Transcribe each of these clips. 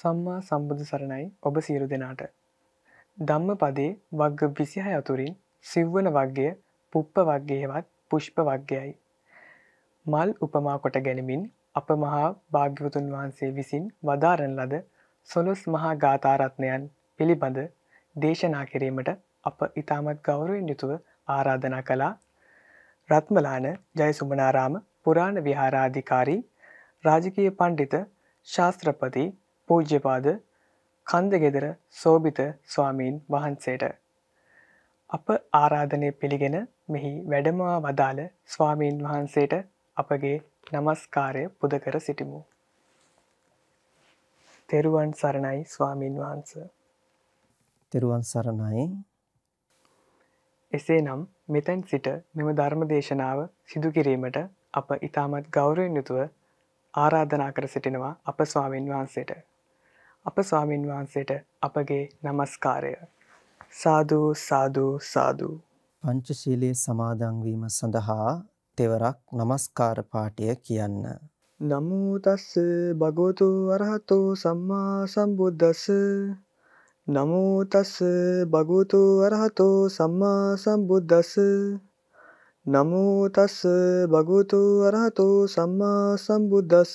සම්මා සම්බුදු සරණයි ඔබ සියලු දෙනාට. ධම්ම පදේ වග්ග විසිහ අතුරින් සිව්වන වග්ගය පුප්ප වග්ගයහෙවත් පුෂ්ප වග්ගයයි. මල් උපමා කොට ගැනමින් අප මහා භාග්‍යවතුන් වහන්සේ විසින් වදාරන ලද සොලොස් මහා ගාථාරත්නයන් පිළිබඳ දේශනා කිරීමට අප ඉතාමත් ගෞරුවෙන් යුතුව ආරාධනා කලා රත්මලාන ජයසුමනාරාම පුරාණ විහාරාධිකාරී රාජකීය පණ්ඩිත ශාස්ත්‍රපති පූජ්‍යපාද කන්දගෙදර සෝභිත ස්වාමීන් වහන්සේට. අප ආරාධනය පිළිගෙන මෙහි වැඩමවා වදාළ ස්වාමීන් වහන්සේට අපගේ නමස්කාරය පුදකර සිටිමු. තෙරුවන් සරණයි ස්වාමීන් වහන්ස. තෙරුවන් සරණයි. එසේනම් මෙතැන් සිට මෙම ධර්ම දේශනාව සිදුකිරීමට අප ඉතාමත් ගෞරයෙන් යුතුව ආරාධනා කර සිටිනවා අප ස්වාමීන් වහන්සේට. අප ස්වාමින් වහන්සේට අපගේ নমස්කාරය. සාදු සාදු සාදු. පංචශීලයේ සමාදන් වීම සඳහා තෙවරක් নমස්කාර පාඨය කියන්න. නමෝ තස් භගවතු අරහතෝ සම්මා සම්බුද්දස්ස නමෝ තස් භගවතු අරහතෝ සම්මා සම්බුද්දස්ස නමෝ තස් භගවතු අරහතෝ සම්මා සම්බුද්දස්ස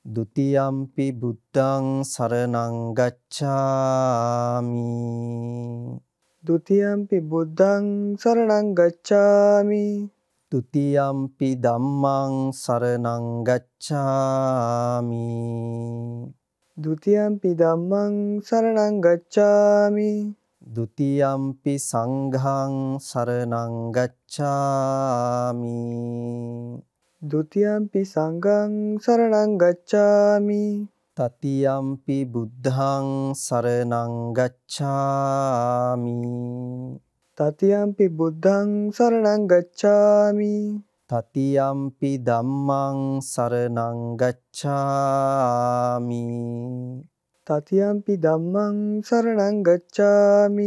දුතියම්පි බුද්ධං සරණං ගච්ඡාමි ဒ ුතියම්පි බුද්ධං සරණං ගච්ඡාමි ဒ ුතියම්පි ධම්මං සරණං ගච්ඡාමි ဒ ුතියම්පි ධම්මං සරණං ගච්ඡාමි ဒ ුතියම්පි සංඝං සරණං ගච්ඡාමි දුතියම්පි සංගං සරණං ගච්ඡාමි තතියම්පි බුද්ධං සරණං ගච්ඡාමි තතියම්පි බුද්ධං සරණං ගච්ඡාමි තතියම්පි ධම්මං සරණං ගච්ඡාමි තතියම්පි ධම්මං සරණං ගච්ඡාමි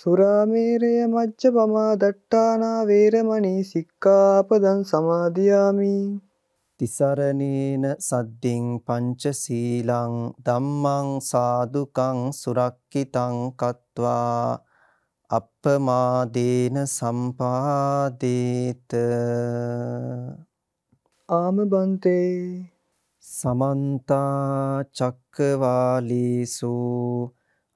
සුරාමේරය මච්ච පමා දට්ටානා වේරමණී සික්කාපදන් සමාධයාමි තිසරණේන සද්දිං පංචසීලං දම්මං සාදුකං සුරක්කිතං කත්වා අප්පමාදේන සම්පාදේත ආමබන්තේ සමන්තා චක්කවාලීසූ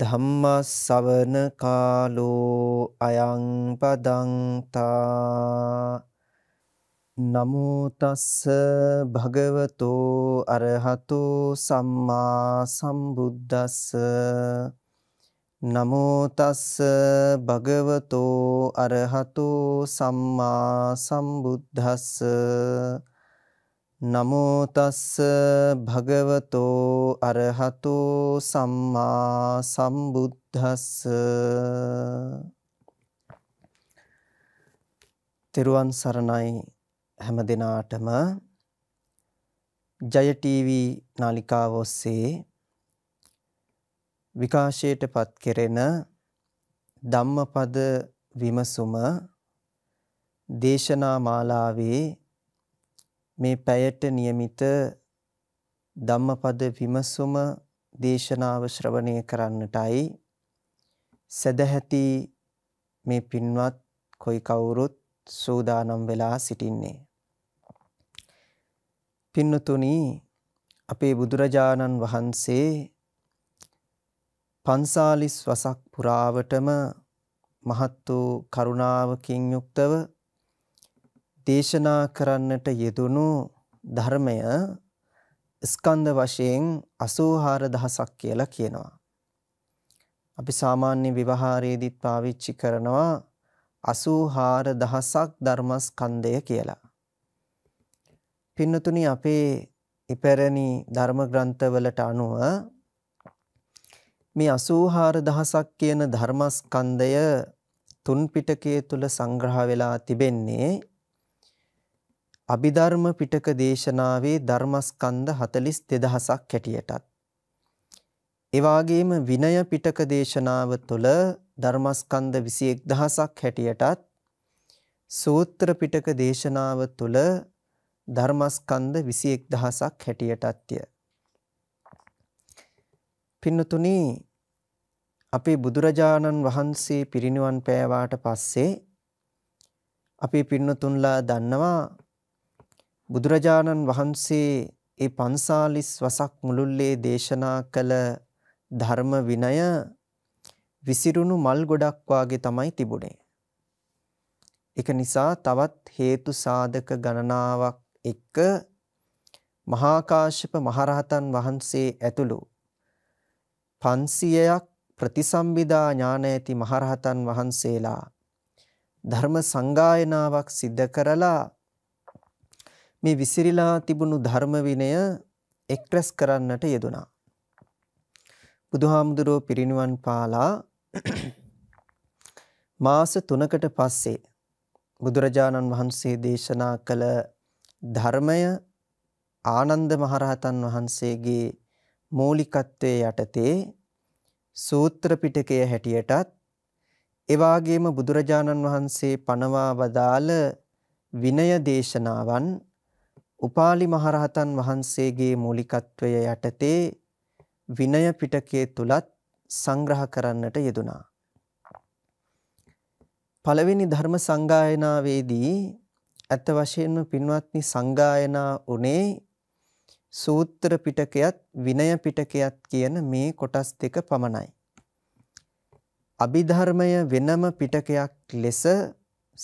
ධම්මස්සවන කාලෝ අයං පදංතා නමෝ තස්ස භගවතෝ අරහතෝ සම්මා සම්බුද්දස්ස නමෝ තස්ස භගවතෝ අරහතෝ සම්මා සම්බුද්දස්ස නමෝ තස්ස භගවතෝ අරහතෝ සම්මා සම්බුද්දස්ස තෙරුවන් සරණයි හැම දිනාටම ජය ටීවී නාලිකාව ඔස්සේ විකාශයටපත් කෙරෙන ධම්මපද විමසුම දේශනා මාලාවේ මේ පැයට નિયમિત ධම්මපද විමසුම දේශනාව ශ්‍රවණය කරන්නටයි සදැහැති මේ පින්වත් කොයි කවුරුත් සූදානම් වෙලා සිටින්නේ පින්නතුනි අපේ බුදුරජාණන් වහන්සේ පන්සාලිස් වසක් පුරාවටම මහත් වූ කරුණාවකින් යුක්තව දේශනා කරන්නට යෙදුණු ධර්මය ස්කන්ධ වශයෙන් 84000ක් කියලා කියනවා. අපි සාමාන්‍ය විවහාරයේදීත් පාවිච්චි කරනවා 84000ක් ධර්මස්කන්ධය කියලා. පින්නතුනි අපේ ඉපැරණි ධර්ම ග්‍රන්ථවලට අනුව මේ 84000ක් කියන ධර්මස්කන්ධය තුන් පිටකයේ තුල සංග්‍රහ වෙලා තිබෙන්නේ අභිධර්ම පිටක දේශනාවේ ධර්මස්කන්ධ 43000ක් හැටියටත් ඒ වගේම විනය පිටක දේශනාව තුළ ධර්මස්කන්ධ 21000ක් හැටියටත් සූත්‍ර පිටක දේශනාව තුළ ධර්මස්කන්ධ 21000ක් හැටියටත්ය. පින්නතුනි අපේ බුදුරජාණන් වහන්සේ පිරිනිවන් පෑවාට පස්සේ අපේ පින්නතුන්ලා දන්නවා බුදුරජාණන් වහන්සේ ඒ 540 වසක් මුළුල්ලේ දේශනා කළ ධර්ම විනය විසිරුණු මල් ගොඩක් වාගේ තමයි තිබුණේ. ඒක නිසා තවත් හේතු සාධක ගණනාවක් එක්ක මහා කාශ්‍යප මහරහතන් වහන්සේ ඇතුළු 500ක් ප්‍රතිසම්බිදා ඥාන ඇති මහරහතන් වහන්සේලා ධර්ම සංගායනාවක් සිද්ධ කරලා මේ විසිරිලා තිබුණු ධර්ම විනය එක්රැස් කරන්නට යෙදුණා. බුදුහාමුදුරෝ පිරිණිවන් පාලා මාස 3කට පස්සේ බුදුරජාණන් වහන්සේ දේශනා කළ ධර්මය ආනන්ද මහරහතන් වහන්සේගේ මූලිකත්වයේ යටතේ සූත්‍ර පිටකය හැටියටත් එවාගේම බුදුරජාණන් වහන්සේ පනවා වදාළ විනය දේශනාවන් උපාලි මහරහතන් වහන්සේගේ මූලිකත්වය යටතේ විනය පිටකයේ තුලත් සංග්‍රහ කරන්නට යෙදුනා. පළවෙනි ධර්ම සංගායනාවේදී ඇත්ත වශයෙන්ම පින්වත්නි සංගායනා උනේ සූත්‍ර පිටකයත් විනය පිටකයත් කියන මේ කොටස් දෙක පමණයි. අභිධර්මය වෙනම පිටකයක් ලෙස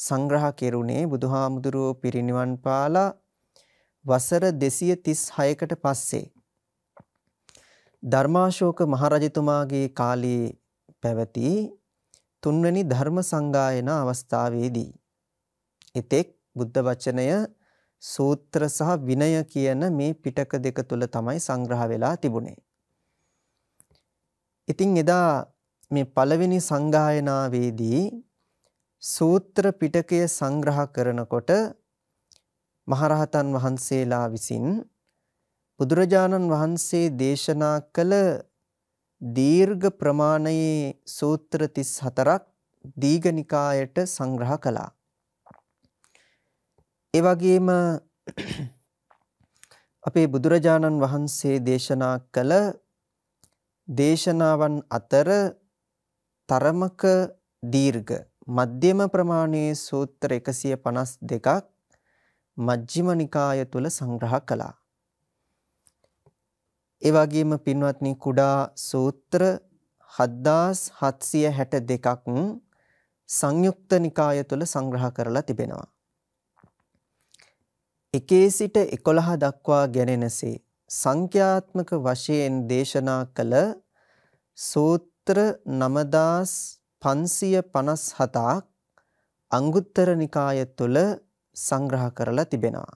සංග්‍රහ කෙරුණේ බුදුහාමුදුරුවෝ පිරිනිවන් පාලා වසර 236කට පස්සේ ධර්මාශෝක මහරජතුමාගේ කාලයේ පැවති තුන්වැනි ධර්ම සංගායන අවස්ථාවේදී එතෙක් බුද්ධ වචනය සූත්‍ර සහ විනය කියන මේ පිටක දෙක තුල තමයි සංග්‍රහ වෙලා තිබුණේ. ඉතින් එදා මේ පළවෙනි සංගායනාවේදී සූත්‍ර පිටකය සංග්‍රහ කරනකොට මහරහතන් වහන්සේලා විසින් බුදුරජාණන් වහන්සේ දේශනා කළ දීර්ඝ ප්‍රමාණයේ සූත්‍ර 34ක් දීඝනිකායට සංග්‍රහ කළා. ඒ වගේම අපේ බුදුරජාණන් වහන්සේ දේශනා කළ දේශනාවන් අතර තරමක දීර්ඝ මධ්‍යම ප්‍රමාණයේ සූත්‍ර 152ක් මජ්ක්‍ධිම නිකාය තුල සංග්‍රහ කළා. ඒ වගේම පින්වත්නි කුඩා සූත්‍ර 7762ක් සංයුක්ත නිකාය තුල සංග්‍රහ කරලා තිබෙනවා. එකේ සිට 11 දක්වා ගැනෙනසේ සංඛ්‍යාත්මක වශයෙන් දේශනා කළ සූත්‍ර 9557ක් අංගුත්තර නිකාය තුල සංග්‍රහ කරලා තිබෙනවා.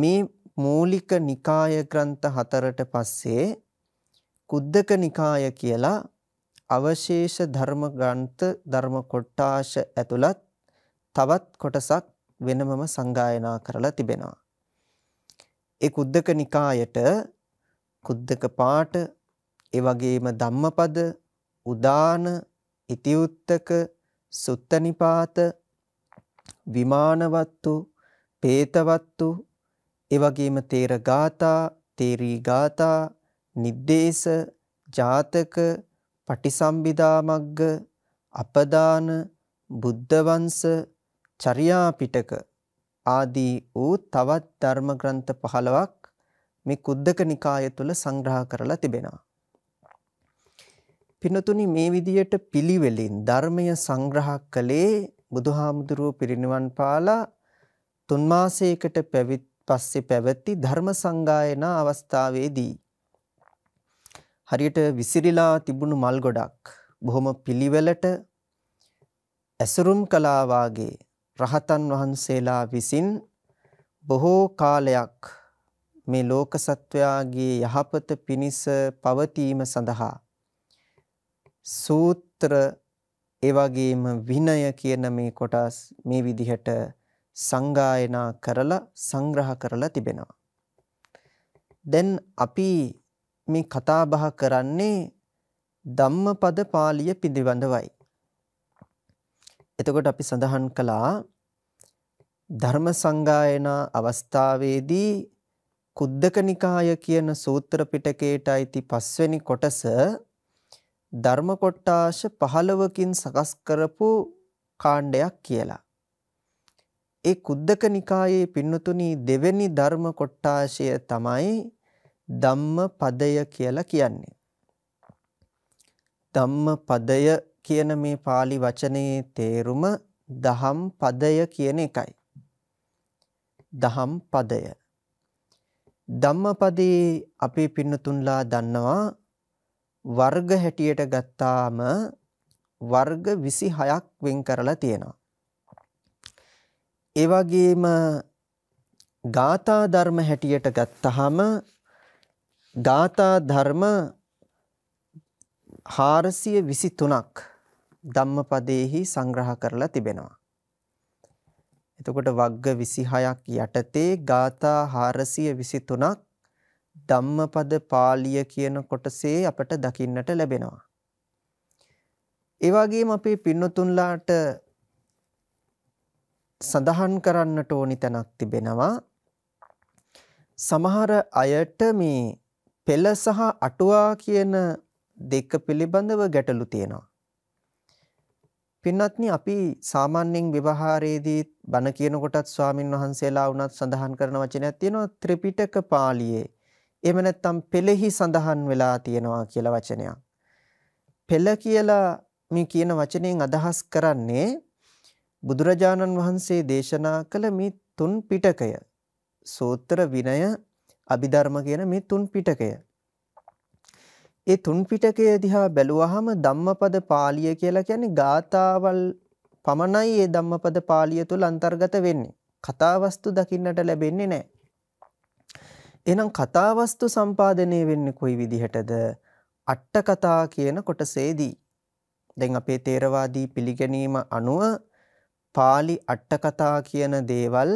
මේ මූලික නිකාය ග්‍රන්ථ හතරට පස්සේ කුද්දක නිකාය කියලා අවශේෂ ධර්ම ග්‍රන්ථ ධර්ම කොටාශ ඇතුළත් තවත් කොටසක් වෙනමම සංගායනා කරලා තිබෙනවා. ඒ කුද්දක නිකායට කුද්දක පාට ඒ වගේම ධම්මපද උදාන ඉතිඋත්තක සුත්තනිපාත විමානවත්තු, පේතවත්තු, එවගේම තේරගාථා, තේරී ගාථා, නිද්දේශ, ජාතක, පටිසම්භිදාමග්ග, අපදාන, බුද්ධ වංශ, චර්යාපිටක ආදී වූ තවත් ධර්ම ග්‍රන්ථ 15ක් මේ කුද්දක නිකාය තුල සංග්‍රහ කරලා තිබෙනවා. පිනතුනි මේ විදියට පිළිවෙලින් ධර්මය සංග්‍රහ කළේ බුදුහාමුදුරුව පිරිනිවන් පාලා තුන් මාසයකට පැවිත් පස්සේ පැවති ධර්ම සංගායන අවස්ථාවේදී හරියට විසිරිලා තිබුණු මල් ගොඩක් බොහොම පිළිවෙලට ඇසුරුම් කළා වාගේ රහතන් වහන්සේලා විසින් බොහෝ කාලයක් මේ ලෝක සත්වයාගේ යහපත පිණිස පවතීම සඳහා සූත්‍ර ඒ වගේම විනය කියන මේ කොටස් මේ විදිහට සංගායනා කරලා සංග්‍රහ කරලා තිබෙනවා. දැන් අපි මේ කතා බහ කරන්නේ ධම්මපද පාළිය පිළිබඳවයි. එතකොට අපි සඳහන් කළා ධර්ම සංගායනා අවස්ථාවේදී කුද්දක නිකාය කියන සූත්‍ර පිටකයට අයිති පස්වෙනි කොටස ධර්ම කොටාශ 15කින් සකස් කරපු කාණ්ඩයක් කියලා. ඒ කුද්දක නිකායේ පින්නතුණි දෙවෙනි ධර්ම කොටාශය තමයි ධම්ම පදය කියලා කියන්නේ. ධම්ම පදය කියන මේ pāli වචනේ තේරුම දහම් පදය කියන එකයි. දහම් පදය. ධම්මපදයේ අපේ පින්නතුන්ලා දන්නවා වර්ග හැටියට ගත්තාම වර්ග 26ක් වෙන් කරලා තියෙනවා. ඒ වගේම ගාථා ධර්ම හැටියට ගත්තාම ගාථා ධර්ම 423ක් ධම්මපදයේහි සංග්‍රහ කරලා තිබෙනවා. එතකොට වග්ග 26ක් යටතේ ගාථා 423ක් ධම්මපද පාළිය කියන කොටසේ අපට දකින්නට ලැබෙනවා. ඒ වගේම අපේ පින්නතුන්ලාට සඳහන් කරන්නට ඕනි තැනක් තිබෙනවා. සමහර අයට මේ පෙළ සහ අටුවා කියන දෙක පිළිබඳව ගැටලු තියෙනවා. පින්වත්නි අපි සාමාන්‍යයෙන් ව්‍යවහාරයේදී බණ කියනකොටත් ස්වාමින් වහන්සේලා වුණත් සඳහන් කරන වචනයක් තියෙනවා ත්‍රිපිටක පාළියේ එහෙම නැත්නම් පෙළෙහි සඳහන් වෙලා තියෙනවා කියලා වචනයක්. පෙළ කියලා මේ කියන වචනයෙන් අදහස් කරන්නේ බුදුරජාණන් වහන්සේ දේශනා කළ මේ තුන් පිටකය. සූත්‍ර විනය අභිධර්ම කියන මේ තුන් පිටකය. ඒ තුන් පිටකය දිහා බැලුවහම ධම්මපද පාළිය කියලා කියන්නේ ගාතාවල් පමණයි ඒ ධම්මපද පාළිය තුල අන්තර්ගත වෙන්නේ. කතාවස්තු දකින්නට ලැබෙන්නේ නැහැ. එහෙනම් කතාවස්තු සම්පාදනය වෙන්නේ කොයි විදිහටද? අට කතා කියන කොටසේදී. දැන් අපේ තේරවාදී පිළිගැනීම අනුව පාලි අට කතා කියන දේවල්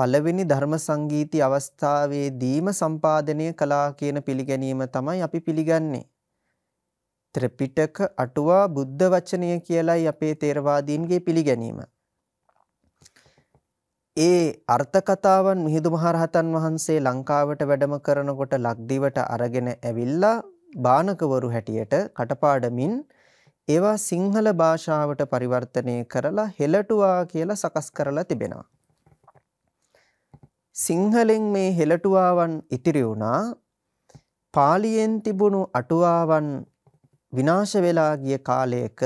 පළවෙනි ධර්ම සංගීති අවස්ථාවේදීම සම්පාදනය කළා කියන පිළිගැනීම තමයි අපි පිළිගන්නේ. ත්‍රිපිටක අටුවා බුද්ධ වචනය කියලයි අපේ තේරවාදීන්ගේ පිළිගැනීම. ඒ අර්ථකතාවන් මිහිඳු මහරහතන් වහන්සේ ලංකාවට වැඩම කරනකොට ලක්දිවට අරගෙන ඇවිල්ලා බානකවරු හැටියට කටපාඩමින් ඒවා සිංහල භාෂාවට පරිවර්තනය කරලා හෙලටුවා කියලා සකස් කරලා තිබෙනවා. සිංහලෙන් මේ හෙලටුවාවන් ඉතිරි වුණා පාලියෙන් තිබුණු අටුවාවන් විනාශ වෙලා ගිය කාලයක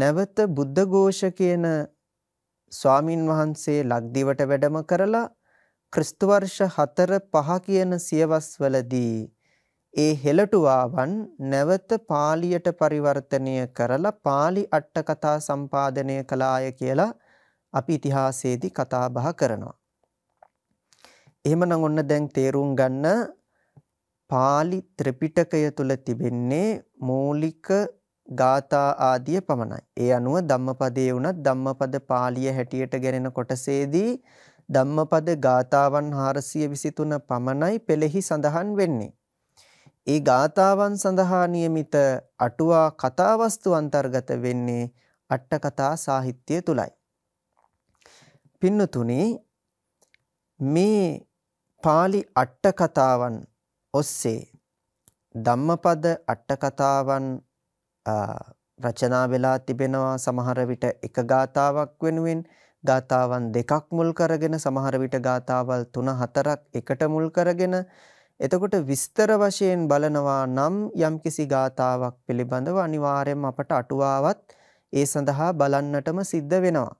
නැවත බුද්ධඝෝෂ කියන ස්වාමින් වහන්සේ ලක්දිවට වැඩම කරලා ක්‍රිස්තු වර්ෂ 4 5 කියන සියවස්වලදී ඒ හෙළටුවාවන් නැවත පාලියට පරිවර්තනය කරලා පාලි අට්ට කතා සම්පාදනය කළාය කියලා අපි ඉතිහාසයේදී කතා බහ කරනවා. එහෙමනම් ඔන්න දැන් තේරුම් ගන්න පාලි ත්‍රිපිටකය තුල තිබෙන්නේ මූලික ගාථා ආදිය පමණයි. ඒ අනුව ධම්මපදයේ වුණත් ධම්මපද පාළිය හැටියට ගැනෙන කොටසේදී ධම්මපද ගාථාවන් 423 පමණයි පෙළෙහි සඳහන් වෙන්නේ. ඒ ගාථාවන් සඳහා નિયમિત අටුවා කතාවස්තු අන්තර්ගත වෙන්නේ අට කතා සාහිත්‍යය තුලයි. පින්නතුනි මේ පාලි අට කතාවන් ඔස්සේ ධම්මපද අට කතාවන් රචනා වෙලා තිබෙනවා සමහර විට එක ගාතාවක් වෙනුවෙන් ගාතාවන් දෙකක් මුල් කරගෙන සමහර විට ගාතාවල් 3 4ක් එකට මුල් කරගෙන එතකොට විස්තර වශයෙන් බලනවා නම් යම්කිසි ගාතාවක් පිළිබඳව අනිවාර්යයෙන්ම අපට අටුවාවත් ඒ සඳහා බලන්නටම සිද්ධ වෙනවා.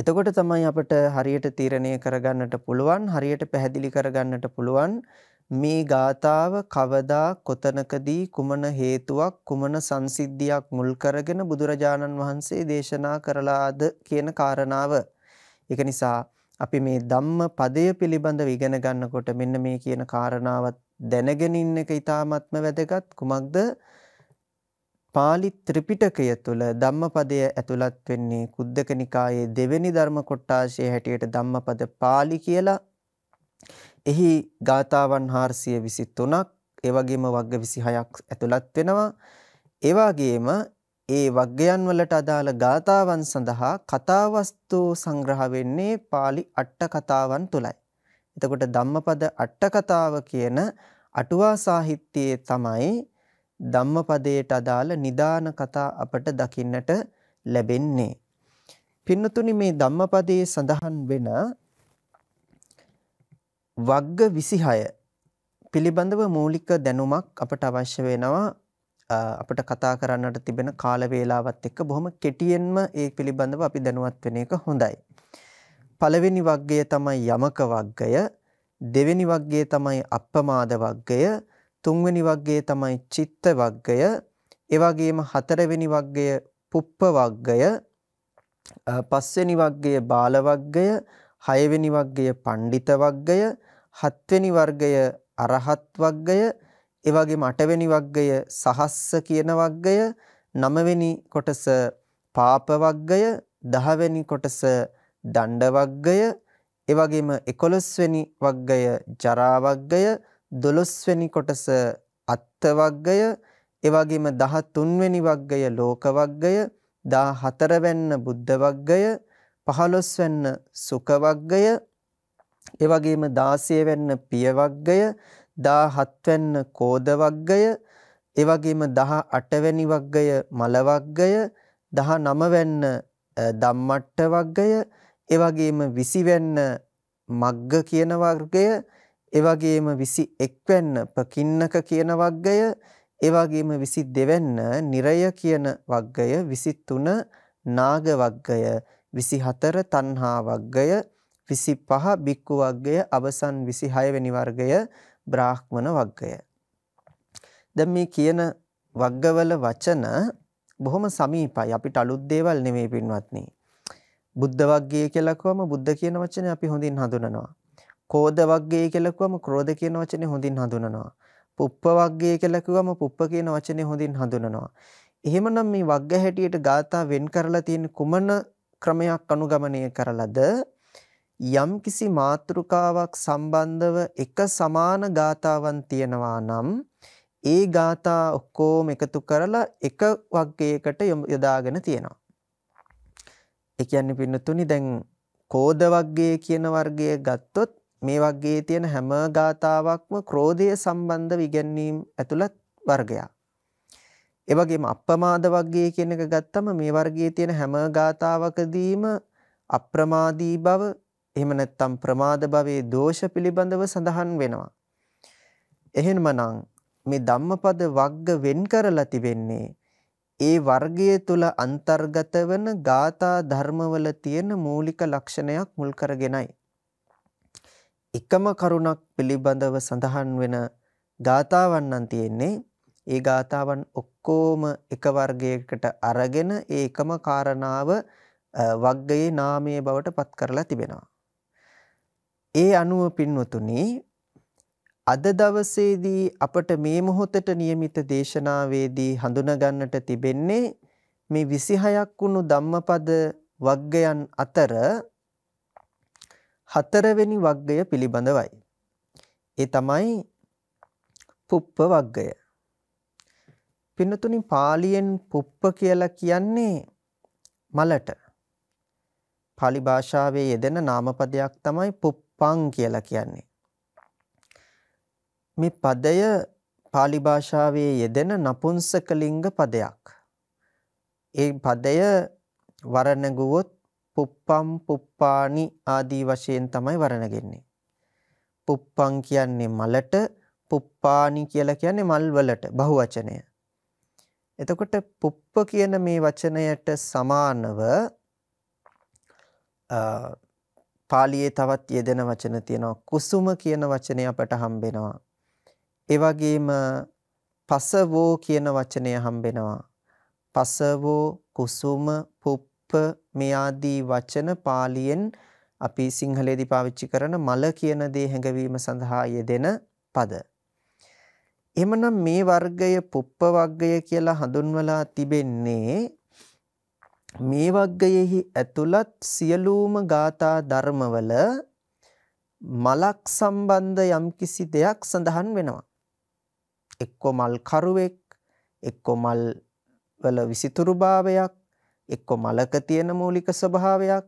එතකොට තමයි අපට හරියට තීරණය කරගන්නට පුළුවන් හරියට පැහැදිලි කරගන්නට පුළුවන් මේ ගාතාව කවදා කොතනකදී කුමන හේතුවක් කුමන සංසිද්ධියක් මුල් කරගෙන බුදුරජාණන් වහන්සේ දේශනා කරලාද කියන කාරණාව. ඒක නිසා අපි මේ ධම්ම පදය පිළිබඳව ඉගෙන ගන්නකොට මෙන්න මේ කියන කාරණාවත් දැනගෙන ඉන්න එක ඊටාත්ම වැදගත් කුමක්ද? පාලි ත්‍රිපිටකය තුළ ධම්මපදය ඇතුළත් වෙන්නේ කුද්දක නිකායේ දෙවෙනි ධර්ම කොටාශය හැටියට ධම්මපද පාලි කියලා. එහි ගාථාවන් 423ක් ඒ වගේම වග්ග 26ක් ඇතුළත් වෙනවා. ඒ වගේම ඒ වග්ගයන් වලට අදාළ ගාථාවන් සඳහා කතාවස්තු සංග්‍රහ වෙන්නේ pāli අට කතාවන් තුලයි. එතකොට ධම්මපද අට කතාව කියන අටුවා සාහිත්‍යයේ තමයි ධම්මපදයට අදාළ නිදාන කතා අපට දකින්නට ලැබෙන්නේ. පින්නතුනි මේ ධම්මපදයේ සඳහන් වෙන වග්ග 26 පිළිබඳව මූලික දැනුමක් අපට අවශ්‍ය වෙනවා අපට කතා කරන්නට තිබෙන කාල වේලාවත් එක්ක බොහොම කෙටියෙන්ම ඒ පිළිබඳව අපි දැනුවත් වෙන එක හොඳයි. පළවෙනි වග්ගය තමයි යමක වග්ගය, දෙවෙනි වග්ගය තමයි අප්පමාද වග්ගය, තුන්වෙනි වග්ගය තමයි චිත්ත වග්ගය, ඒ වගේම හතරවෙනි වග්ගය පුප්ප වග්ගය, පස්වෙනි වග්ගය බාල වග්ගය, හයවෙනි වග්ගය පණ්ඩිත වග්ගය හත්වෙනි වර්ගය අරහත් වර්ගය, ඒ වගේම අටවෙනි වර්ගය සහස්ස කියන වර්ගය, නවවෙනි කොටස පාප වර්ගය, 10වෙනි කොටස දණ්ඩ වර්ගය, ඒ වගේම 11 වෙනි වර්ගය ජරා වර්ගය, 12 වෙනි කොටස අත්ත් වර්ගය, ඒ වගේම 13 වෙනි වර්ගය ලෝක වර්ගය, 14 වෙන්න බුද්ධ වර්ගය, 15 වෙන්න සුඛ වර්ගය, ඒ වගේම 16 වෙන්න පියවග්ගය 17 වෙන්න කෝදවග්ගය ඒ වගේම 18 වෙනි වග්ගය මලවග්ගය 19 වෙන්න ධම්මට්ට වග්ගය ඒ වගේම 20 වෙන්න මග්ග කියන වර්ගය ඒ වගේම 21 වෙන්න පකින්නක කියන වග්ගය ඒ වගේම 22 වෙන්න නිරය කියන වග්ගය 23 නාග වග්ගය 24 තණ්හා වග්ගය 25 බික්කු වර්ගය අවසන් 26 වෙනි වර්ගය බ්‍රාහ්මණ වර්ගය. දැන් මේ කියන වර්ගවල වචන බොහොම සමීපයි. අපිට අලුත් දේවල් නෙමෙයි පින්වත්නි. බුද්ධ වර්ගය කියලා කිව්වම බුද්ධ කියන වචනේ අපි හොඳින් හඳුනනවා. කෝධ වර්ගය කියලා කිව්වම ක්‍රෝධ කියන වචනේ හොඳින් හඳුනනවා. පුප්ප වර්ගය කියලා කිව්වම පුප්ප කියන වචනේ හොඳින් හඳුනනවා. එහෙමනම් මේ වර්ග හැටියට ગાථා වෙන් කරලා තියෙන කුමන ක්‍රමයක් අනුගමනය කරලාද යම්කිසි මාතෘකාවක් සම්බන්ධව එක සමාන ගාතාවන් තියෙනවා නම් ඒ ගාතා ඔක්කොම එකතු කරලා එක වර්ගයකට යොදාගෙන තියෙනවා. ඒ කියන්නේ පින්නතුනි දැන් කෝධ වර්ගය කියන වර්ගය ගත්තොත් මේ වර්ගයේ තියෙන හැම ගාතාවක්ම ක්‍රෝධය සම්බන්ධව ඉගැන්වීම් ඇතුළත් වර්ගයක්. ඒ වගේම අප්‍රමාද වර්ගය කියන එක ගත්තම මේ වර්ගයේ තියෙන හැම ගාතාවකදීම අප්‍රමාදී බව එහෙම නැත්නම් ප්‍රමාද භවයේ දෝෂ පිළිබඳව සඳහන් වෙනවා. එහෙමනම් මේ ධම්මපද වග්ග වෙන් කරලා තිබෙන්නේ ඒ වර්ගය තුල අන්තර්ගත වන ගාථා ධර්මවල තියෙන මූලික ලක්ෂණයක් මුල් කරගෙනයි. එකම කරුණක් පිළිබඳව සඳහන් වෙන ගාතාවන් නම් තියෙන්නේ ඒ ගාතාවන් ඔක්කොම එක වර්ගයකට අරගෙන ඒ එකම කාරණාව වග්ගයේ නාමයේ බවට පත් කරලා තිබෙනවා. ඒ අනුව පින්වතුනි අද දවසේදී අපට මේ මොහොතට નિયમિત දේශනාවේදී හඳුනගන්නට තිබෙන්නේ මේ 26ක් වුණු ධම්මපද වග්ගයන් අතර හතරවෙනි වග්ගය පිළිබඳවයි. ඒ තමයි පුප්ප වග්ගය. පින්නතුනි පාලියෙන් පුප්ප කියලා කියන්නේ මලට. pāli භාෂාවේ යෙදෙන නාමපදයක් තමයි පුප්ප. පං කියලා කියන්නේ. මේ පදය pāli භාෂාවේ යෙදෙන නපුංසක ලිංග පදයක්. ඒ පදය වර්ණ ගුවොත් පුප්පම් පුප්පානි ආදී වශයෙන් තමයි වර්ණගෙන්නේ. පුප්පම් කියන්නේ මලට, පුප්පානි කියලා කියන්නේ මල් වලට බහුවචනය. එතකොට පුප්ප කියන මේ වචනයට සමානව පාලියේ තවත් යෙදෙන වචන තියෙනවා කුසුම කියන වචනය අපට හම්බෙනවා ඒ වගේම පසවෝ කියන වචනය හම්බෙනවා පසවෝ කුසුම පුප්ප මේ ආදී වචන පාලියෙන් අපි සිංහලයේදී පාවිච්චි කරන මල කියන දේ හැඟවීම සඳහා යෙදෙන පද එහෙමනම් මේ වර්ගය පුප්ප වර්ගය කියලා හඳුන්වලා තිබෙන්නේ මේ වග්ගයෙහි ඇතුළත් සියලුම ගාථා ධර්මවල මලක් සම්බන්ධ යම්කිසි දෙයක් සඳහන් වෙනවා. එක්කෝ මල් කරුවෙක්, එක්කෝ මල් වල විසිතුරුභාවයක්, එක්කෝ මලක තියෙන මූලික ස්වභාවයක්.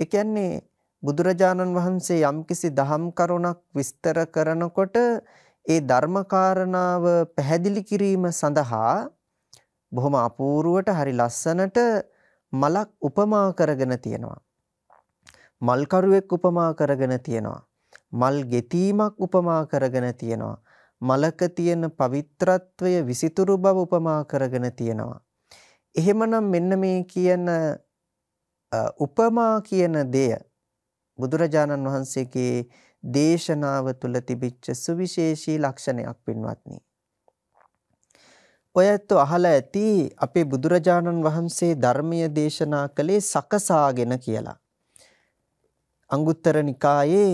ඒ කියන්නේ බුදුරජාණන් වහන්සේ යම්කිසි දහම් කරුණක් විස්තර කරනකොට ඒ ධර්මකාරණාව පැහැදිලි කිරීම සඳහා බොහොම අපූරුවට හරි ලස්සනට මලක් උපමා කරගෙන තියෙනවා. මල් කරුවෙක් උපමා කරගෙන තියෙනවා. මල් ගෙතීමක් උපමා කරගෙන තියෙනවා. මලක තියෙන පවිත්‍රත්වය විසිතුරු බව උපමා කරගෙන තියෙනවා. එහෙමනම් මෙන්න මේ කියන උපමා කියන දෙය බුදුරජාණන් වහන්සේගේ දේශනාව තුළ තිබිච්ච සුවිශේෂී ලක්ෂණයක් පින්වත්නි. ඔය ඇත්ත අහලා ඇති අපේ බුදුරජාණන් වහන්සේ ධර්මීය දේශනා කළේ සකසාගෙන කියලා. අංගුත්තර නිකායේ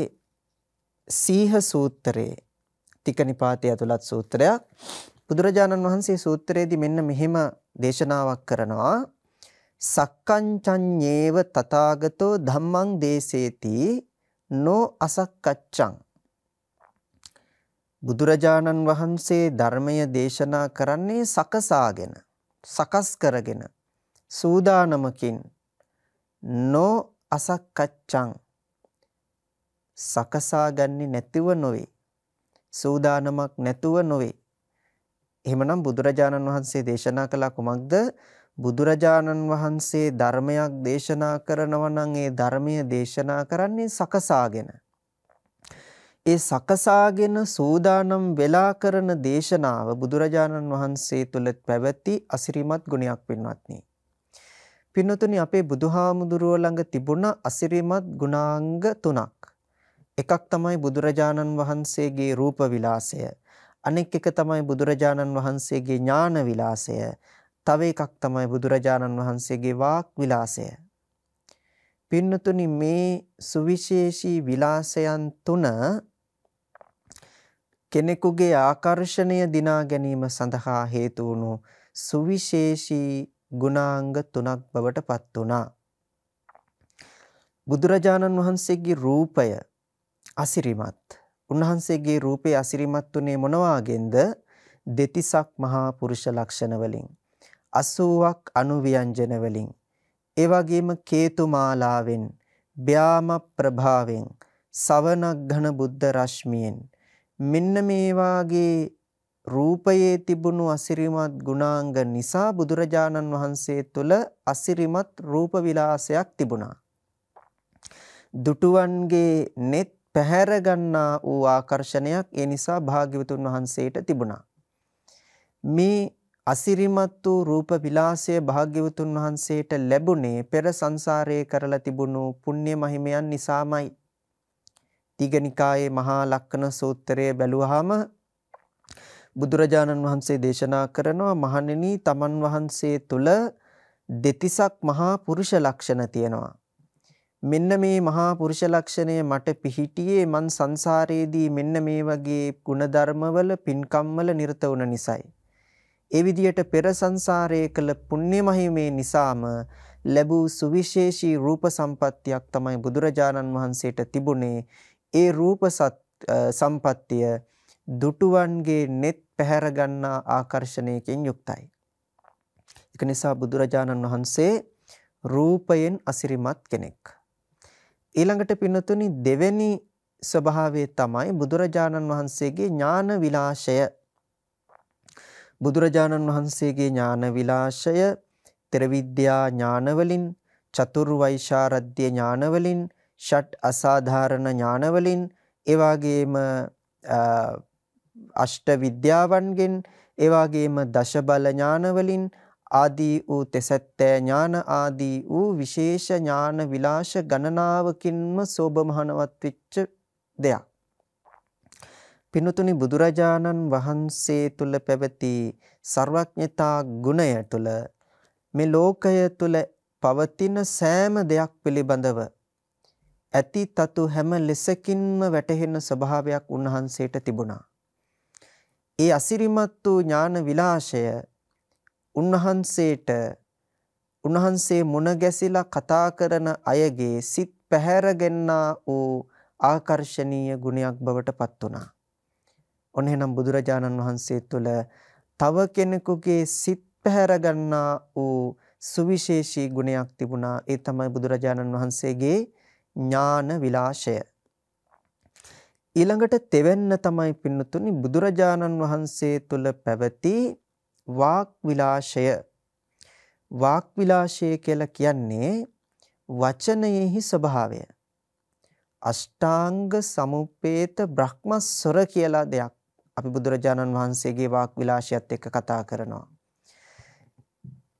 සීහ සූත්‍රයේ තිකනිපාතය ඇතුළත් සූත්‍රයක් බුදුරජාණන් වහන්සේ සූත්‍රයේදී මෙන්න මෙහෙම දේශනාවක් කරනවා සක්කංචඤ්ඤේව තථාගතෝ ධම්මං දේසේති නෝ අසක්කච්ඡං බුදුරජාණන් වහන්සේ ධර්මය දේශනා කරන්නේ සකසාගෙන සකස් කරගෙන සූදානමකින් නෝ අසක්කච්ඡං සකසාගන්නේ නැතිව නොවේ සූදානමක් නැතුව නොවේ එහෙමනම් බුදුරජාණන් වහන්සේ දේශනා කළ කුමක්ද බුදුරජාණන් වහන්සේ ධර්මයක් දේශනා කරනවා නම් ඒ ධර්මය දේශනා කරන්නේ සකසාගෙන ඒ සකසාගෙන සූදානම් වෙලා කරන දේශනාව බුදුරජාණන් වහන්සේ තුළ පැවති අසිරිමත් ගුණයක් පින්වත්නි. පින්නතුනි අපේ බුදුහාමුදුරුව ළඟ තිබුණ අසිරිමත් ගුණාංග තුනක්. එකක් තමයි බුදුරජාණන් වහන්සේගේ රූප විලාසය. අනෙක් එක තමයි බුදුරජාණන් වහන්සේගේ ඥාන විලාසය. තව එකක් තමයි බුදුරජාණන් වහන්සේගේ වාක් විලාසය. පින්නතුනි මේ සුවිශේෂී විලාසයන් තුන කෙනෙකුගේ ආකර්ෂණය දිනා ගැනීම සඳහා හේතු වුණු සුවිශේෂී ගුණාංග තුනක් බවට පත් වුණා. බුදුරජාණන් වහන්සේගේ රූපය අසිරිමත්. උන්වහන්සේගේ රූපේ අසිරිමත් උනේ මොනවාගෙන්ද? දෙතිසක් මහා පුරුෂ ලක්ෂණ වලින් 80ක් අනුව්‍යංජන වලින් ඒ වගේම කේතුමාලාවෙන් ව්‍යාම ප්‍රභාවෙන් සවනග්ඝන බුද්ධ රශ්මියෙන් මෙන්න මේ වාගේ රූපයේ තිබුණු අසිරිමත් ගුණාංග නිසා බුදුරජාණන් වහන්සේ තුළ අසිරිමත් රූප විලාසයක් තිබුණා. දුටුවන්ගේ net පැහැර ගන්නා වූ ආකර්ෂණයක් ඒ නිසා භාග්‍යවතුන් වහන්සේට තිබුණා. මේ අසිරිමත් වූ රූප විලාසය භාග්‍යවතුන් වහන්සේට ලැබුණේ පෙර සංසාරයේ කරලා තිබුණු පුණ්‍ය මහිමයන් නිසාමයි. දීඝනිකායේ මහා ලක්කන සූත්‍රය බැලුවාම බුදුරජාණන් වහන්සේ දේශනා කරනවා මහණෙනි තමන් වහන්සේ තුල දෙතිසක් මහා පුරුෂ ලක්ෂණ තියෙනවා. මෙන්න මේ මහා පුරුෂ ලක්ෂණය මට පිහිටියේ මං සංසාරයේදී මෙන්න මේ වගේ ಗುಣධර්මවල පින්කම්වල නිරත වුණ නිසායි. ඒ විදියට පෙර සංසාරයේ කළ පුණ්‍ය මහිමේ නිසාම ලැබූ සුවිශේෂී රූප සම්පත්තියක් තමයි බුදුරජාණන් වහන්සේට තිබුණේ ඒ රූප සම්පත්තිය දුටුවන්ගේ net පැහැර ගන්නා ආකර්ෂණයකින් යුක්තයි. ඒක නිසා බුදුරජාණන් වහන්සේ රූපයෙන් අසිරිමත් කෙනෙක්. ඊළඟට පින්නතුනි දෙවෙනි ස්වභාවය තමයි බුදුරජාණන් වහන්සේගේ ඥාන විලාශය. බුදුරජාණන් වහන්සේගේ ඥාන විලාශය, ත්‍රිවිද්‍යා ඥානවලින්, චතුර්වෛශාරද්‍ය ඥානවලින්, ෂට් අසාධාරණ ඥානවලින් එවාගේම අෂ්ට විද්‍යාවන්ගෙන් එවාගේම දශබල ඥානවලින් ආදී වූ තෙසැත්තෑ ඥාන ආදී වූ විශේෂ ඥාන විලාශ ගණනාවකින්ම සෝභමහනවත් වෙච්ච දෙයක්. පිනුතුනි බුදුරජාණන් වහන්සේ තුල පැවති ਸਰවඥතා ගුණය තුල මේ ලෝකය තුල පවතින සෑම දෙයක් පිළිබඳව ඇති තතු හැම ලෙසකින්ම වැටහෙන ස්වභාවයක් උන්වහන්සේට තිබුණා. ඒ අසිරිමත් වූ ඥාන විලාශය උන්වහන්සේට උන්වහන්සේ මුණ ගැසිලා කතා කරන අයගේ සිත් පැහැරගෙන්නා වූ ආකර්ශනීය ගුණයක් බවට පත් වුණා. ඔන්න එහෙනම් බුදුරජාණන් වහන්සේ තුළ තව කෙනෙකුගේ සිත් පැහැර ගන්නා වූ සුවිශේෂී ගුණයක් තිබුණා. ඒ තමයි බුදුරජාණන් වහන්සේගේ ඥාන විලාශය. ඊළඟට තෙවෙන්න තමයි පින්නතුනි බුදුරජාණන් වහන්සේ තුල පැවති වාක් විලාශය. වාක් විලාශය කියලා කියන්නේ වචනයෙහි ස්වභාවය. අෂ්ටාංග සමුපේත බ්‍රහ්මස්වර කියලා දෙයක් අපි බුදුරජාණන් වහන්සේගේ වාක් විලාශයත් එක්ක කතා කරනවා.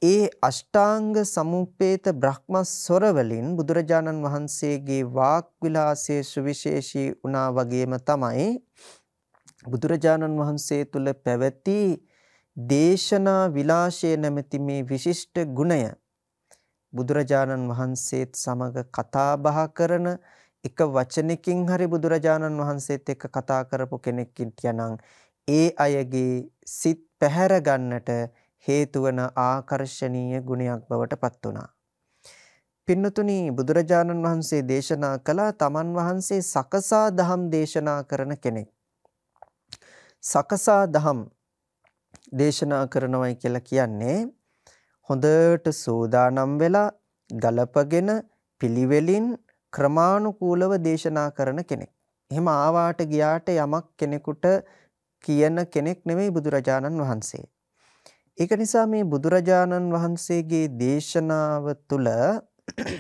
ඒ අෂ්ටාංග සමුපේත බ්‍රහ්මස්වර වලින් බුදුරජාණන් වහන්සේගේ වාක් විලාසයේ සුවිශේෂී වුණා වගේම තමයි බුදුරජාණන් වහන්සේ තුල පැවති දේශනා විලාශය නැමැති මේ විශිෂ්ට ගුණය බුදුරජාණන් වහන්සේත් සමග කතා බහ කරන එක වචනකින් හරි බුදුරජාණන් වහන්සේත් එක්ක කතා කරපු කෙනෙක් හිටියානම් ඒ අයගේ සිත් පැහැර ගන්නට හේතු වන ආකර්ශනීය ගුණයක් බවට පත් වුණා. පින්නතුනි බුදුරජාණන් වහන්සේ දේශනා කළා තමන් වහන්සේ සකසා දහම් දේශනා කරන කෙනෙක්. සකසා දහම් දේශනා කරනවයි කියලා කියන්නේ හොඳට සෝදානම් වෙලා ගලපගෙන පිළිවෙලින් ක්‍රමානුකූලව දේශනා කරන කෙනෙක්. එහෙම ආවාට ගියාට යමක් කෙනෙකුට කියන කෙනෙක් නෙමෙයි බුදුරජාණන් වහන්සේ. ඒක නිසා මේ බුදුරජාණන් වහන්සේගේ දේශනාව තුළ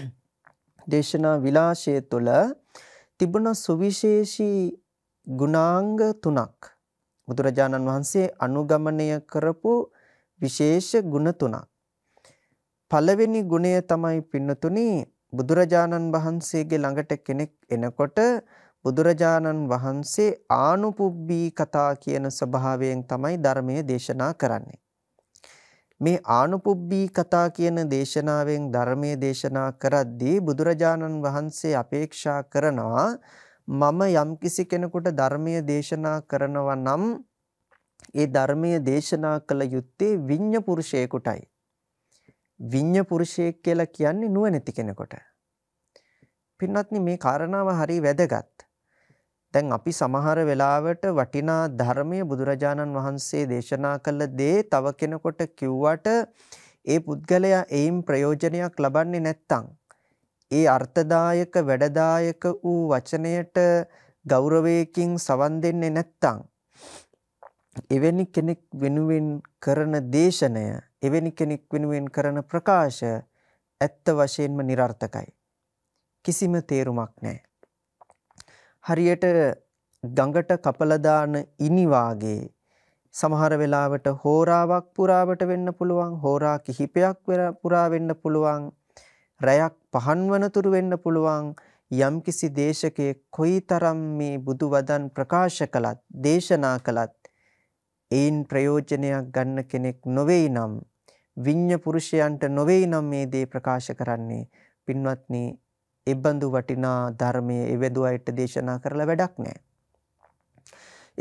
දේශනා විලාශය තුළ තිබුණ සුවිශේෂී ගුණාංග තුනක් බුදුරජාණන් වහන්සේ අනුගමනය කරපු විශේෂ ගුණ තුනක් පළවෙනි ගුණය තමයි පින්නතුනි බුදුරජාණන් වහන්සේගේ ළඟට කෙනෙක් එනකොට බුදුරජාණන් වහන්සේ ආනුපුබ්බී කතා කියන ස්වභාවයෙන් තමයි ධර්මය දේශනා කරන්නේ මේ ආනුපුබ්බී කතා කියන දේශනාවෙන් ධර්මයේ දේශනා කරද්දී බුදුරජාණන් වහන්සේ අපේක්ෂා කරනවා මම යම්කිසි කෙනෙකුට ධර්මයේ දේශනා කරනවා නම් ඒ ධර්මයේ දේශනා කළ යුත්තේ විඤ්ඤ පුරුෂයෙකුටයි. විඤ්ඤ පුරුෂයෙක් කියලා කියන්නේ නුවණැති කෙනෙකුට. පින්වත්නි මේ කාරණාව හරිය වැදගත්. දැන් අපි සමහර වෙලාවට වටිනා ධර්මයේ බුදුරජාණන් වහන්සේ දේශනා කළ දේ තව කෙනෙකුට කිව්වට ඒ පුද්ගලයා එයින් ප්‍රයෝජනයක් ලබන්නේ නැත්නම් ඒ අර්ථදායක වැඩදායක වූ වචනයට ගෞරවයෙන් සවන් දෙන්නේ නැත්නම් එවැනි කෙනෙක් වෙනුවෙන් කරන දේශනය එවැනි කෙනෙක් වෙනුවෙන් කරන ප්‍රකාශ ඇත්ත වශයෙන්ම નિરර්ථකයි කිසිම තේරුමක් නැහැ හරියට ගඟට කපලදාන ඉනිවාගේ සමහර වෙලාවට හෝරාවක් පුරාවට වෙන්න පුළුවන් හෝරා කිහිපයක් පුරා වෙන්න පුළුවන් රැයක් පහන් වනතුරු වෙන්න පුළුවන් යම්කිසි දේශකයේ කොයිතරම් මේ බුදු වදන් ප්‍රකාශ කළත් දේශනා කළත් ඒන් ප්‍රයෝජනයක් ගන්න කෙනෙක් නොවේයි නම් විඤ්ඤ පුරුෂයන්ට නොවේයි නම් මේ දේ ප්‍රකාශ කරන්නේ පින්වත්නි එබඳු වටිනා ධර්මය එවැදු අයට දේශනා කරලා වැඩක් නෑ.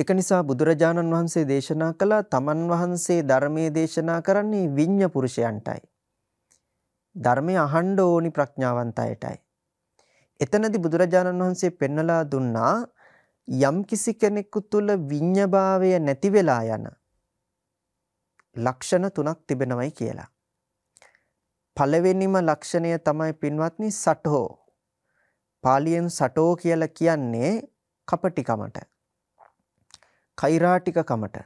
එක නිසා බුදුරජාණන් වහන්සේ දේශනා කළ තමන් වහන්සේ ධර්මය දේශනා කරන්නේ විඤ්ඥ පුරුෂයන්ටයි. ධර්මය අහන්ඩ ඕනි ප්‍රඥාවන්තයටයි. එතනදි බුදුරජාණන් වහන්සේ පෙන්නලා දුන්නා යම් කිසි කෙනෙක්කු තුළ විඤ්ඥභාවය නැතිවෙලා යන. ලක්ෂණ තුනක් තිබෙනවයි කියලා. පළවෙනිම ලක්ෂණය තමයි පින්වත්නි සටහෝ පාලියෙන් සටෝ කියල කියන්නේ කපටිකමට. කෛරාටිකකමට.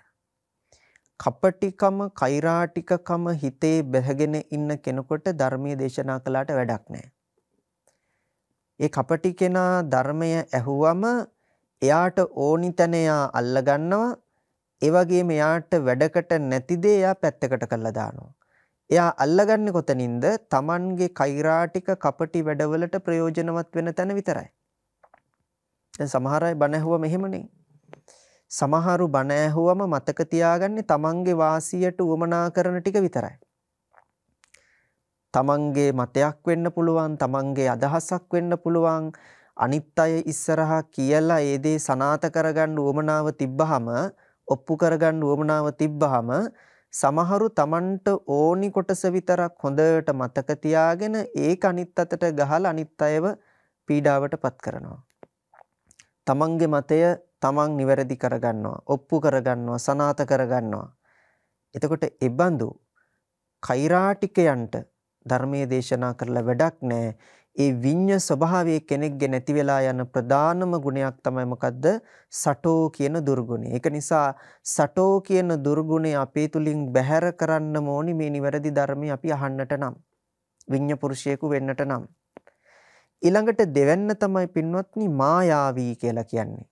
කපටිකම කෛරාටිකකම හිතේ බැහැගෙන ඉන්න කෙනකොට ධර්මය දේශනා කළාට වැඩක් නෑ. ඒ කපටි කෙනා ධර්මය ඇහුවම එයාට ඕනි තැනයා අල්ලගන්නවා ඒවගේ මෙයාට වැඩකට නැතිදේ එයා පැත්තකට කළලා දානවා. එයා අල්ලගන්නේ කොතනින්ද? Tamanගේ කෛරාටික කපටි වැඩවලට ප්‍රයෝජනවත් වෙන තැන විතරයි. දැන් සමහර අය බණ ඇහුවම එහෙමනේ. සමහරු බණ ඇහුවම මතක තියාගන්නේ Tamanගේ වාසියට උවමනා කරන ටික විතරයි. Tamanගේ මතයක් වෙන්න පුළුවන්, Tamanගේ අදහසක් වෙන්න පුළුවන්. අනිත් අය ඉස්සරහා කියලා ඒ දේ සනාත කරගන්න උවමනාව තිබ්බහම, ඔප්පු කරගන්න උවමනාව තිබ්බහම සමහරු Tamanට ඕනි කොටස විතරක් හොඳට මතක තියාගෙන ඒක අනිත් අතට ගහලා අනිත් අයව පීඩාවටපත් කරනවා. Tamanගේ මතය Taman නිවැරදි කරගන්නවා, ඔප්පු කරගන්නවා, සනාත කරගන්නවා. එතකොට එබඳු කෛරාටිකයන්ට ධර්මයේ දේශනා කරලා වැඩක් නැහැ. ඒ විඤ්ඤ ස්වභාවයේ කෙනෙක්ගේ නැති වෙලා යන ප්‍රධානම ගුණයක් තමයි මොකද්ද? සටෝ කියන දුර්ගුණය. ඒක නිසා සටෝ කියන දුර්ගුණය අපේ තුලින් බැහැර කරන්න ඕනි මේ නිවැරදි ධර්මය අපි අහන්නට නම්. විඤ්ඤ පුරුෂයෙකු වෙන්නට නම්. ඊළඟට දෙවැන්න තමයි පින්වත්නි මායාවී කියලා කියන්නේ.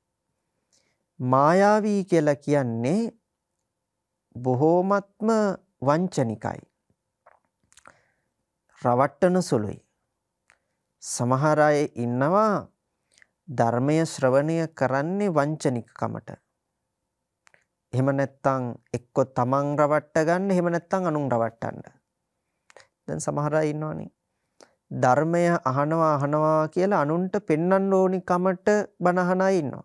මායාවී කියලා කියන්නේ බොහෝමත්ම වංචනිකයි. රවට්ටන සුළුයි. සමහර අය ඉන්නවා ධර්මය ශ්‍රවණය කරන්නේ වංචනිකකමට. එහෙම නැත්තම් එක්ක තමන් රවට්ට ගන්න, එහෙම නැත්තම් අනුන් රවට්ටන්න. දැන් සමහර අය ඉන්නවනේ. ධර්මය අහනවා අහනවා කියලා අනුන්ට පෙන්වන්න ඕනි කමට බනහන අය ඉන්නවා.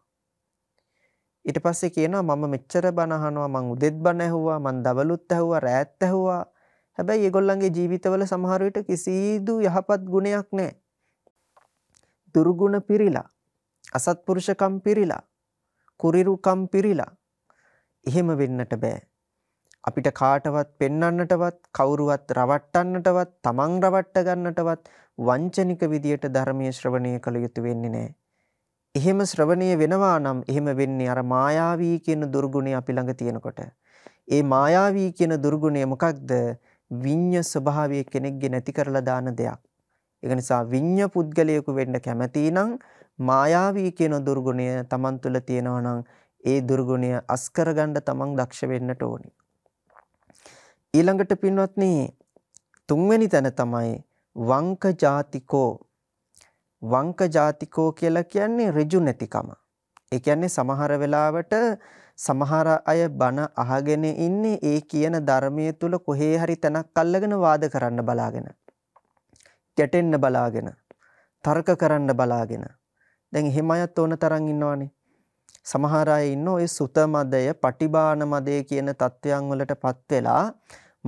ඊට පස්සේ කියනවා මම මෙච්චර බණ අහනවා මං උදෙත් බණ ඇහුවා මං දවලුත් ඇහුවා රෑත් ඇහුවා හැබැයි ඒගොල්ලන්ගේ ජීවිතවල සමහර විට කිසිදු යහපත් ගුණයක් නැහැ දුර්ගුණ පිරිලා අසත්පුරුෂකම් පිරිලා කුරිරුකම් පිරිලා එහෙම වෙන්නට බෑ අපිට කාටවත් පෙන්නන්නටවත් කවුරුවත් රවට්ටන්නටවත් තමන් රවට්ට ගන්නටවත් වංචනික විදියට ධර්මයේ ශ්‍රවණය කළ යුතු වෙන්නේ නැහැ. එහෙම ශ්‍රවණය වෙනවා නම් එහෙම වෙන්නේ අර මායාවී කියන දුර්ගුණය අපි ළඟ තියෙනකොට. ඒ මායාවී කියන දුර්ගුණය මොකක්ද? විඤ්ඤ ස්වභාවය කෙනෙක්ගේ නැති කරලා දාන දෙයක්. ඒක නිසා විඤ්ඤ පුද්ගලයෙකු වෙන්න කැමති නම් මායාවී කියන දුර්ගුණය තමන් තුළ තියෙනවා නම් ඒ දුර්ගුණය අස්කර ගන්න තමන් දක්ෂ වෙන්නට ඕනි. ඊළඟට පින්වත්නි තුන්වෙනි තැන තමයි වංක ජාතිකෝ වංක ජාතිකෝ කියලා කියන්නේ ඍජු නැතිකම. ඒ කියන්නේ සමහර වෙලාවට සමහර අය බන අහගෙන ඉන්නේ ඒ කියන ධර්මයේ තුල කොහේ හරි තැනක් අල්ලගෙන වාද කරන්න බලාගෙන. ගැටෙන්න බලාගෙන තර්ක කරන්න බලාගෙන දැන් එහෙම අයත් ඕන තරම් ඉන්නවනේ සමහර අය ඉන්න ඔය සුතමදය පටිබාන මදය කියන தත්වයන් වලටපත් වෙලා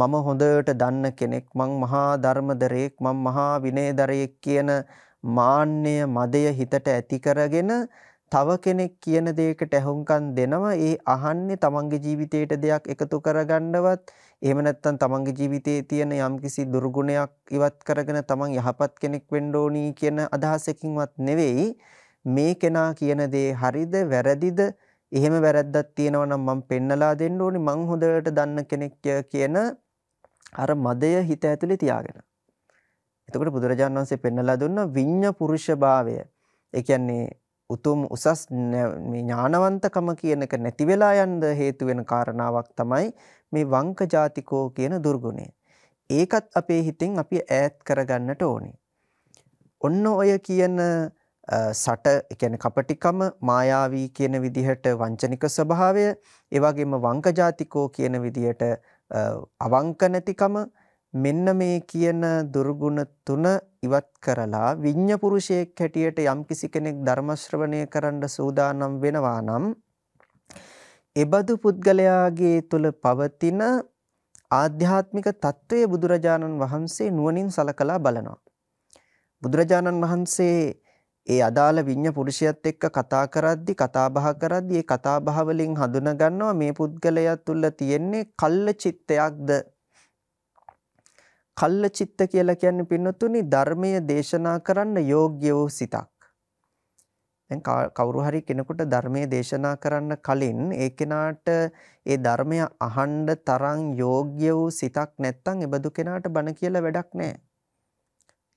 මම හොඳට දන්න කෙනෙක් මං මහා ධර්මදරයෙක් මං මහා විනයදරයෙක් කියන මාන්නය මදය හිතට ඇති කරගෙන තව කෙනෙක් කියන දෙයකට ඇහුම්කන් දෙනවා ඒ අහන්නේ තමන්ගේ ජීවිතයට දෙයක් එකතු කරගන්නවත් එහෙම නැත්නම් තමන්ගේ ජීවිතයේ තියෙන යම්කිසි දුර්ගුණයක් ඉවත් කරගෙන තමන් යහපත් කෙනෙක් වෙන්න ඕනි කියන අදහසකින්වත් නෙවෙයි මේ කෙනා කියන දේ හරිද වැරදිද එහෙම වැරද්දක් තියෙනවා නම් මම පෙන්නලා දෙන්න ඕනි මං හොඳට දන්න කෙනෙක් කියන අර මදය හිත ඇතුලේ තියාගෙන එතකොට බුදුරජාණන් වහන්සේ පෙන්නලා දුන්න විඤ්ඤා පුරුෂභාවය. ඒ කියන්නේ උතුම් උසස් ඥානවන්තකම කියන එක නැති වෙලා යන්න හේතු වෙන කාරණාවක් තමයි මේ වංක ජාතිකෝ කියන දුර්ගුණය. ඒකත් අපේ හිතෙන් අපි ඈත් කරගන්නට ඕනේ. ඔන්න ඔය කියන සට කියන්නේ කපටිකම මායාවී කියන විදිහට වංචනික ස්වභාවය ඒ වගේම වංක ජාතිකෝ කියන විදිහට අවංක නැතිකම මෙන්න මේ කියන දුර්ගුණ තුන ඉවත් කරලා විඤ්ඤ පුරුෂයෙක් හැටියට යම්කිසි කෙනෙක් ධර්ම ශ්‍රවණය කරන්න සූදානම් වෙනවා නම් එබඳු පුද්ගලයාගේ තුල පවතින ආධ්‍යාත්මික తත්වයේ බුදුරජාණන් වහන්සේ නුවණින් සලකලා බලනවා. බුදුරජාණන් වහන්සේ ඒ අදාළ විඤ්ඤා පුරුෂයත් එක්ක කතා කරද්දි කතා බහ කරද්දි ඒ කතා බහ වලින් හඳුනා ගන්නවා මේ පුද්ගලයා තුල තියෙන්නේ කල්ල චිත්තයක්ද කල්ලචිත්ත කියලා කියන්නේ පින්නතුනි ධර්මයේ දේශනා කරන්න යෝග්‍ය වූ සිතක්. දැන් කවුරු හරි කෙනෙකුට ධර්මයේ දේශනා කරන්න කලින් ඒ කෙනාට ඒ ධර්මය අහන්න තරම් යෝග්‍ය වූ සිතක් නැත්නම් එබඳු කෙනාට බණ කියලා වැඩක් නැහැ.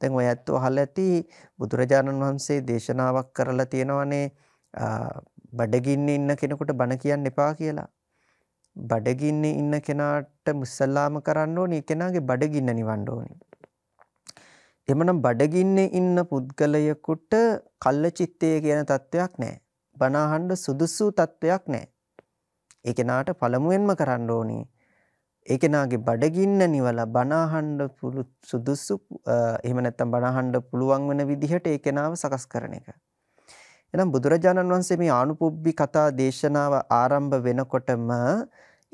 දැන් ඔය ඇත්ත අහලා ඇති බුදුරජාණන් වහන්සේ දේශනාවක් කරලා තියෙනවනේ බඩගින්න ඉන්න කෙනෙකුට බණ කියන්න එපා කියලා. බඩගින්නේ ඉන්න කෙනාට මුසල්ලාම කරන්න ඕනේ ඒ කෙනාගේ බඩගින්න නිවන්න ඕනේ. එමනම් බඩගින්නේ ඉන්න පුද්ගලයෙකුට කල්ලචිත්තය කියන තත්වයක් නැහැ. බණ අහන්න සුදුසු තත්වයක් නැහැ. ඒ කෙනාට පළමුවෙන්ම කරන්න ඕනේ ඒ කෙනාගේ බඩගින්න නිවලා බනහන්න සුදුසු එහෙම නැත්නම් බනහන්න පුළුවන් වෙන විදිහට ඒ කෙනාව සකස් කරන එක. එහෙනම් බුදුරජාණන් වහන්සේ මේ ආනුපුබ්බි කතා දේශනාව ආරම්භ වෙනකොටම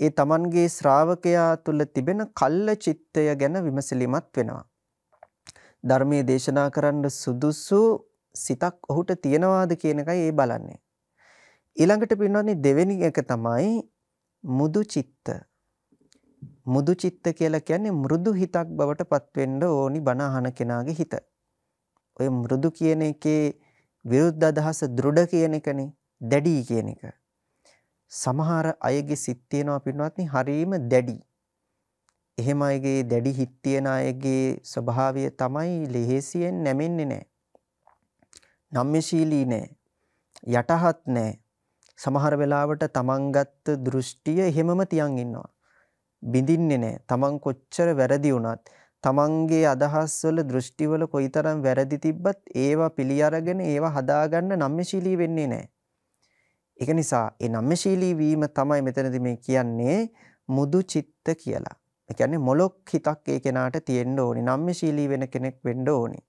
ඒ Tamanගේ ශ්‍රාවකයා තුල තිබෙන කල්ල චිත්තය ගැන විමසලිමත් වෙනවා. ධර්මයේ දේශනා කරන්න සුදුසු සිතක් ඔහුට තියනවාද කියන එකයි ඒ බලන්නේ. ඊළඟට පින්නවත්නි දෙවෙනි එක තමයි මුදු චිත්ත. මුදු චිත්ත කියලා කියන්නේ මෘදු හිතක් බවට පත් වෙන්න ඕනි බණ අහන කෙනාගේ හිත. ඔය මෘදු කියන එකේ විරුද්ධ අදහස දෘඩ කියන එකනේ දැඩි කියන එක. සමහර අයගේ සිත් තියෙනවා පින්වත්නි හරීම දැඩි. එහෙම අයගේ දැඩි හිත් තියෙන අයගේ ස්වභාවය තමයි ලෙහෙසියෙන් නැමෙන්නේ නැහැ. නම්‍යශීලී නැහැ. යටහත් නැහැ. සමහර වෙලාවට තමන් ගත්ත දෘෂ්ටිය එහෙමම තියන් ඉන්නවා. බිඳින්නේ නැහැ. තමන් කොච්චර වැරදි වුණත් තමන්ගේ අදහස්වල දෘෂ්ටිවල කොයිතරම් වැරදි තිබ්බත් ඒවා පිළි අරගෙන ඒවා හදාගන්න නම්‍යශීලී වෙන්නේ නැහැ. ඒක නිසා ඒ නම්‍යශීලී වීම තමයි මෙතනදී මේ කියන්නේ මුදු චිත්ත කියලා. ඒ කියන්නේ මොලොක් හිතක් ඒ කෙනාට තියෙන්න ඕනි. නම්‍යශීලී වෙන කෙනෙක් වෙන්න ඕනි.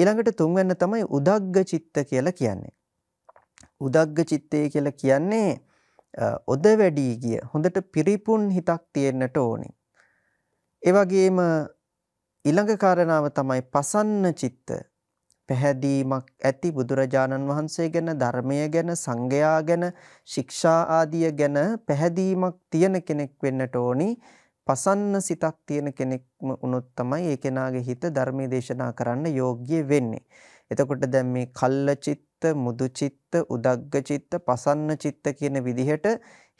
ඊළඟට තුන්වෙනි තමයි උදග්ග චිත්ත කියලා කියන්නේ. උදග්ග චිත්තය කියලා කියන්නේ ඔද වැඩි ගිය හොඳට පිරිපුන් හිතක් තියෙන්නට ඕනේ. ඒ වගේම ඊළඟ කාරණාව තමයි පසන්න චිත්ත පැහැදීමක් ඇති බුදුරජාණන් වහන්සේ ගැන ධර්මය ගැන සංඝයා ගැන ශික්ෂා ආදිය ගැන පැහැදීමක් තියෙන කෙනෙක් වෙන්නට ඕනි පසන්න සිතක් තියෙන කෙනෙක්ම වුණොත් තමයි ඒ කෙනාගේ හිත ධර්මයේ දේශනා කරන්න යෝග්‍ය වෙන්නේ එතකොට දැන් මේ කල්ලචිත්ත චිත්ත මුදු චිත්ත උදග්ග චිත්ත පසන්න චිත්ත කියන විදිහට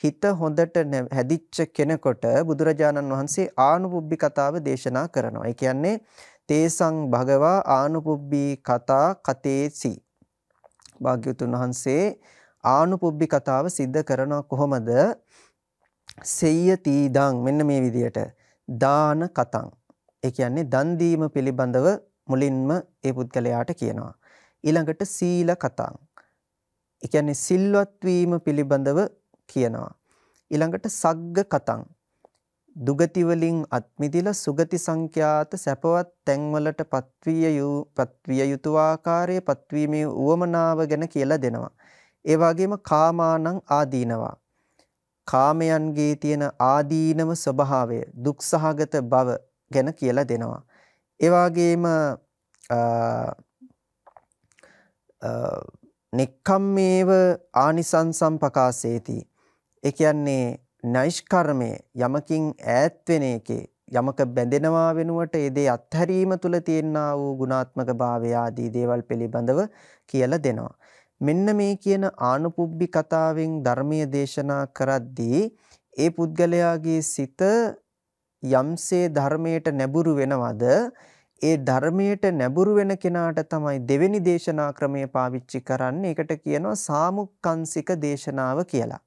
හිත හොඳට හැදිච්ච කෙනෙකුට බුදුරජාණන් වහන්සේ ආනුපුබ්බි කතාව දේශනා කරනවා. ඒ කියන්නේ තේසං භගවා ආනුපුබ්බී කතා කතේසි. භාග්‍යවතුන් වහන්සේ ආනුපුබ්බි කතාව සිද්ධ කරන කොහොමද? සෙය්‍යතිදං මෙන්න මේ විදියට දාන කතං. ඒ කියන්නේ දන් දීම පිළිබඳව මුලින්ම ඒ පුද්ගලයාට කියනවා. ඊළඟට සීල කතං. ඒ කියන්නේ සිල්වත් වීම පිළිබඳව කියනවා. ඊළඟට සග්ග කතං. දුගති වලින් අත්මිදිලා සුගති සංඛ්‍යාත සැපවත් තැන්වලට පත්විය යු පත්විය යුතු ආකාරයේ පත්වීමේ උවමනාව ගැන කියලා දෙනවා. ඒ වගේම කාමානං ආදීනවා. කාමයන්ගේ තියෙන ආදීනම ස්වභාවය දුක්සහගත බව ගැන කියලා දෙනවා. ඒ වගේම නෙක්ඛම්මේව ආනිසංසම් පකාසේති. ඒ කියන්නේ නෛෂ්කර්මය යමකින් ඈත් වෙන එකේ යමක බැඳෙනවා වෙනුවට ඒ දේ අත්හැරීම තුල තියෙනා වූ ගුණාත්මක භාවය ආදී දේවල් පිළිබඳව කියලා දෙනවා. මෙන්න මේ කියන ආනුපුබ්බි කතාවෙන් ධර්මීය දේශනා කරද්දී ඒ පුද්ගලයාගේ සිත යම්සේ ධර්මයට නැඹුරු වෙනවද ඒ ධර්මයට නැඹුරු වෙන කෙනාට තමයි දෙවෙනි දේශනා ක්‍රමය පාවිච්චි කරන්නේ. ඒකට කියනවා සාමුක්කංශික දේශනාව කියලා.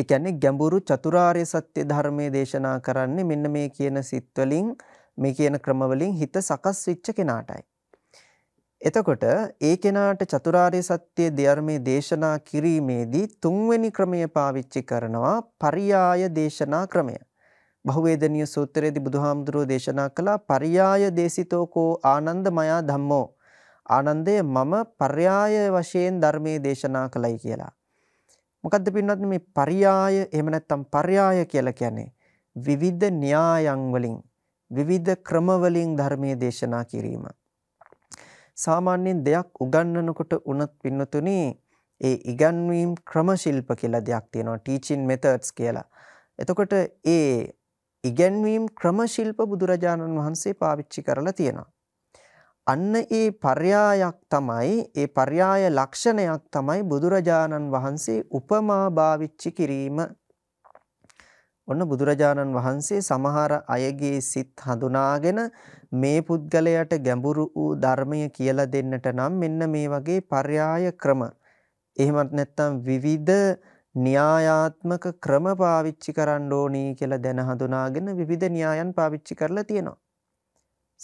ඒ කියන්නේ ගැඹුරු චතුරාර්ය සත්‍ය ධර්මයේ දේශනා කරන්නේ මෙන්න මේ කියන සිත් මේ කියන ක්‍රම හිත සකස් වෙච්ච කෙනාටයි. එතකොට ඒ කෙනාට චතුරාර්ය සත්‍ය ධර්මයේ දේශනා කිරීමේදී තුන්වෙනි ක්‍රමය පාවිච්චි කරනවා පරියාය දේශනා ක්‍රමය. බහුවේදනීය සූත්‍රයේදී බුදුහාමුදුරෝ දේශනා කළා පරියාය දේසිතෝකෝ ආනන්දමයා ධම්මෝ ආනන්දේ මම පර්යාය වශයෙන් ධර්මයේ දේශනා කළයි කියලා. මොකද්ද පින්වත්නි මේ පරියාය එහෙම නැත්නම් පර්යාය කියලා කියන්නේ විවිධ න්‍යායන් වලින් විවිධ ක්‍රම වලින් ධර්මයේ දේශනා කිරීම. සාමාන්‍යයෙන් දෙයක් උගන්වනකොට උනත් පින්නතුනි ඒ ඉගන්වීම් ක්‍රම ශිල්ප කියලා දෙයක් තියෙනවා ටීචින් මෙතඩ්ස් කියලා. එතකොට ඒ ඉගැන්වීම් ක්‍රමශිල්ප බුදුරජාණන් වහන්සේ පාවිච්චි කරලා තියෙනවා. අන්න ඒ පර්යායක් තමයි ඒ පර්යාය ලක්ෂණයක් තමයි බුදුරජාණන් වහන්සේ උපමා භාවිච්චි කිරීම. ඔන්න බුදුරජාණන් වහන්සේ සමහර අයගේ සිත් හඳුනාගෙන මේ පුද්ගලයාට ගැඹුරු වූ ධර්මය කියලා දෙන්නට නම් මෙන්න මේ වගේ පර්යාය ක්‍රම එහෙමත් නැත්නම් විවිධ න්‍යායාත්මක ක්‍රම පාවිච්චි කරන්න ඕනේ කියලා දැන හඳුනාගෙන විවිධ න්‍යායන් පාවිච්චි කරලා තියෙනවා.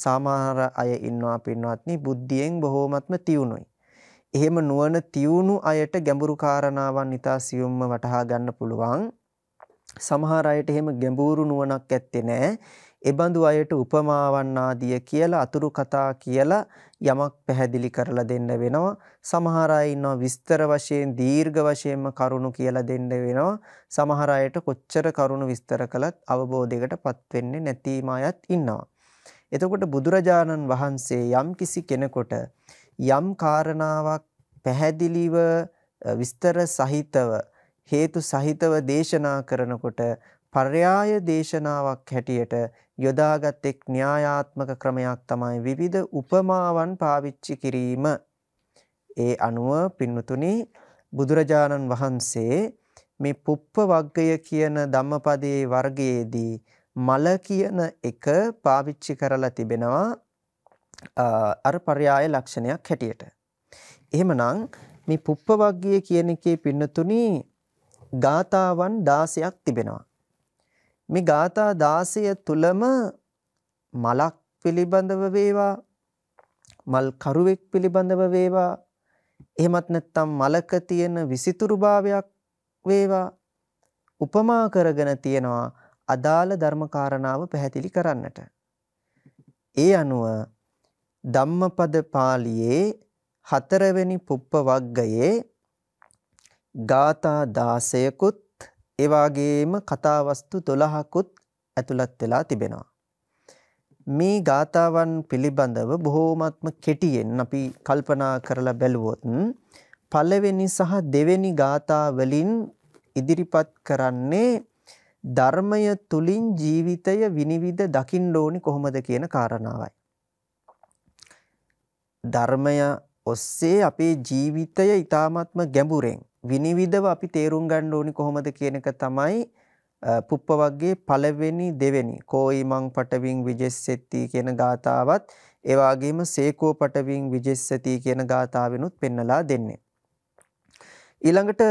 සමහර අය ඉන්නවා පින්වත්නි බුද්ධියෙන් බොහෝමත්ම තියුණුයි. එහෙම නුවණ තියුණු අයට ගැඹුරු කාරණාවන් ඊතා සියුම්ව වටහා ගන්න පුළුවන්. සමහර අයට එහෙම ගැඹුරු නුවණක් ඇත්තේ නැහැ. එබඳු අයට උපමාවන් ආදිය කියලා අතුරු කතා කියලා යමක් පැහැදිලි කරලා දෙන්න වෙනවා. සමහර අය ඉන්නවා විස්තර වශයෙන් දීර්ඝ වශයෙන්ම කරුණු කියලා දෙන්න වෙනවා. සමහර අයට කොච්චර කරුණු විස්තර කළත් අවබෝධයකටපත් වෙන්නේ නැතිම අයත් ඉන්නවා. එතකොට බුදුරජාණන් වහන්සේ යම් කිසි කෙනෙකුට යම් කාරණාවක් පැහැදිලිව විස්තර සහිතව හේතු සහිතව දේශනා කරනකොට පර්යාය දේශනාවක් හැටියට යොදාගත් එක් න්‍යායාත්මක ක්‍රමයක් තමයි විවිධ උපමාවන් පාවිච්චි කිරීම. ඒ අනුව පින්නතුනි බුදුරජාණන් වහන්සේ මේ පුප්ප වග්ගය කියන ධම්මපදයේ වර්ගයේදී මල කියන එක පාවිච්චි කරලා තිබෙනවා අර පర్యాయ ලක්ෂණයක් හැටියට. එහෙමනම් මේ පුප්ප වග්ගය කියන එකේ පින්නතුනි ගාතාවන් 16ක් තිබෙනවා. මේ ගාථා 16 තුලම මලක් පිළිබඳව වේවා මල් කරුවෙක් පිළිබඳව වේවා එහෙමත් නැත්නම් මලක තියෙන විසිතුරු භාවයක් වේවා උපමා කරගෙන තියනවා අදාළ ධර්මකාරණාව පැහැදිලි කරන්නට. ඒ අනුව ධම්මපද පාළියේ හතරවෙනි පුප්ප වග්ගයේ ගාථා 16කුත් ඒ වාගේම කතාවස්තු 12කුත් ඇතුළත් වෙලා තිබෙනවා. මේ ගාතාවන් පිළිබඳව බොහෝමත්ම කෙටියෙන් අපි කල්පනා කරලා බැලුවොත් පළවෙනි සහ දෙවෙනි ගාථා වලින් ඉදිරිපත් කරන්නේ ධර්මය තුලින් ජීවිතය විනිවිද දකින්න ඕනි කොහොමද කියන කාරණාවයි. ධර්මය ඔස්සේ අපේ ජීවිතය ඊ타මාත්ම ගැඹුරෙන් විනිවිදව අපි තේරුම් ගන්න ඕනි කොහොමද කියන එක තමයි පුප්ප වර්ගයේ පළවෙනි දෙවෙනි කෝයි මං පටවින් විජෙස්සෙති කියන ගාතාවත් ඒ වගේම සේකෝ පටවින් විජෙස්සති කියන ගාතාවෙනුත් පෙන්නලා දෙන්නේ. ඊළඟට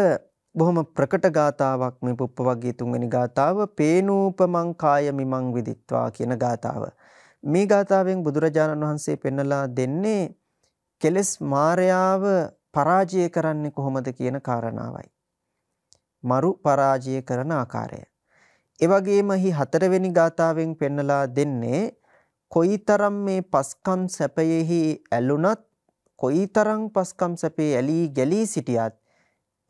බොහොම ප්‍රකට ගාතාවක් මේ පුප්ප වර්ගයේ තුන්වෙනි ගාතාව පේනූපමං කාය මිමං විදිත්වා කියන ගාතාව. මේ ගාතාවෙන් බුදුරජාණන් වහන්සේ පෙන්නලා දෙන්නේ කෙලස් මායාව පරාජය කරන්නේ කොහොමද කියන කාරණාවයි. මරු පරාජය කරන ආකාරය. එවගේමහි හතරවෙනි ගාථාවෙන් පෙන්නලා දෙන්නේ කොයිතරම් මේ පස්කම් සැපයෙහි ඇලුනත් කොයිතරම් පස්කම් සැපේ ඇලී ගැලී සිටියත්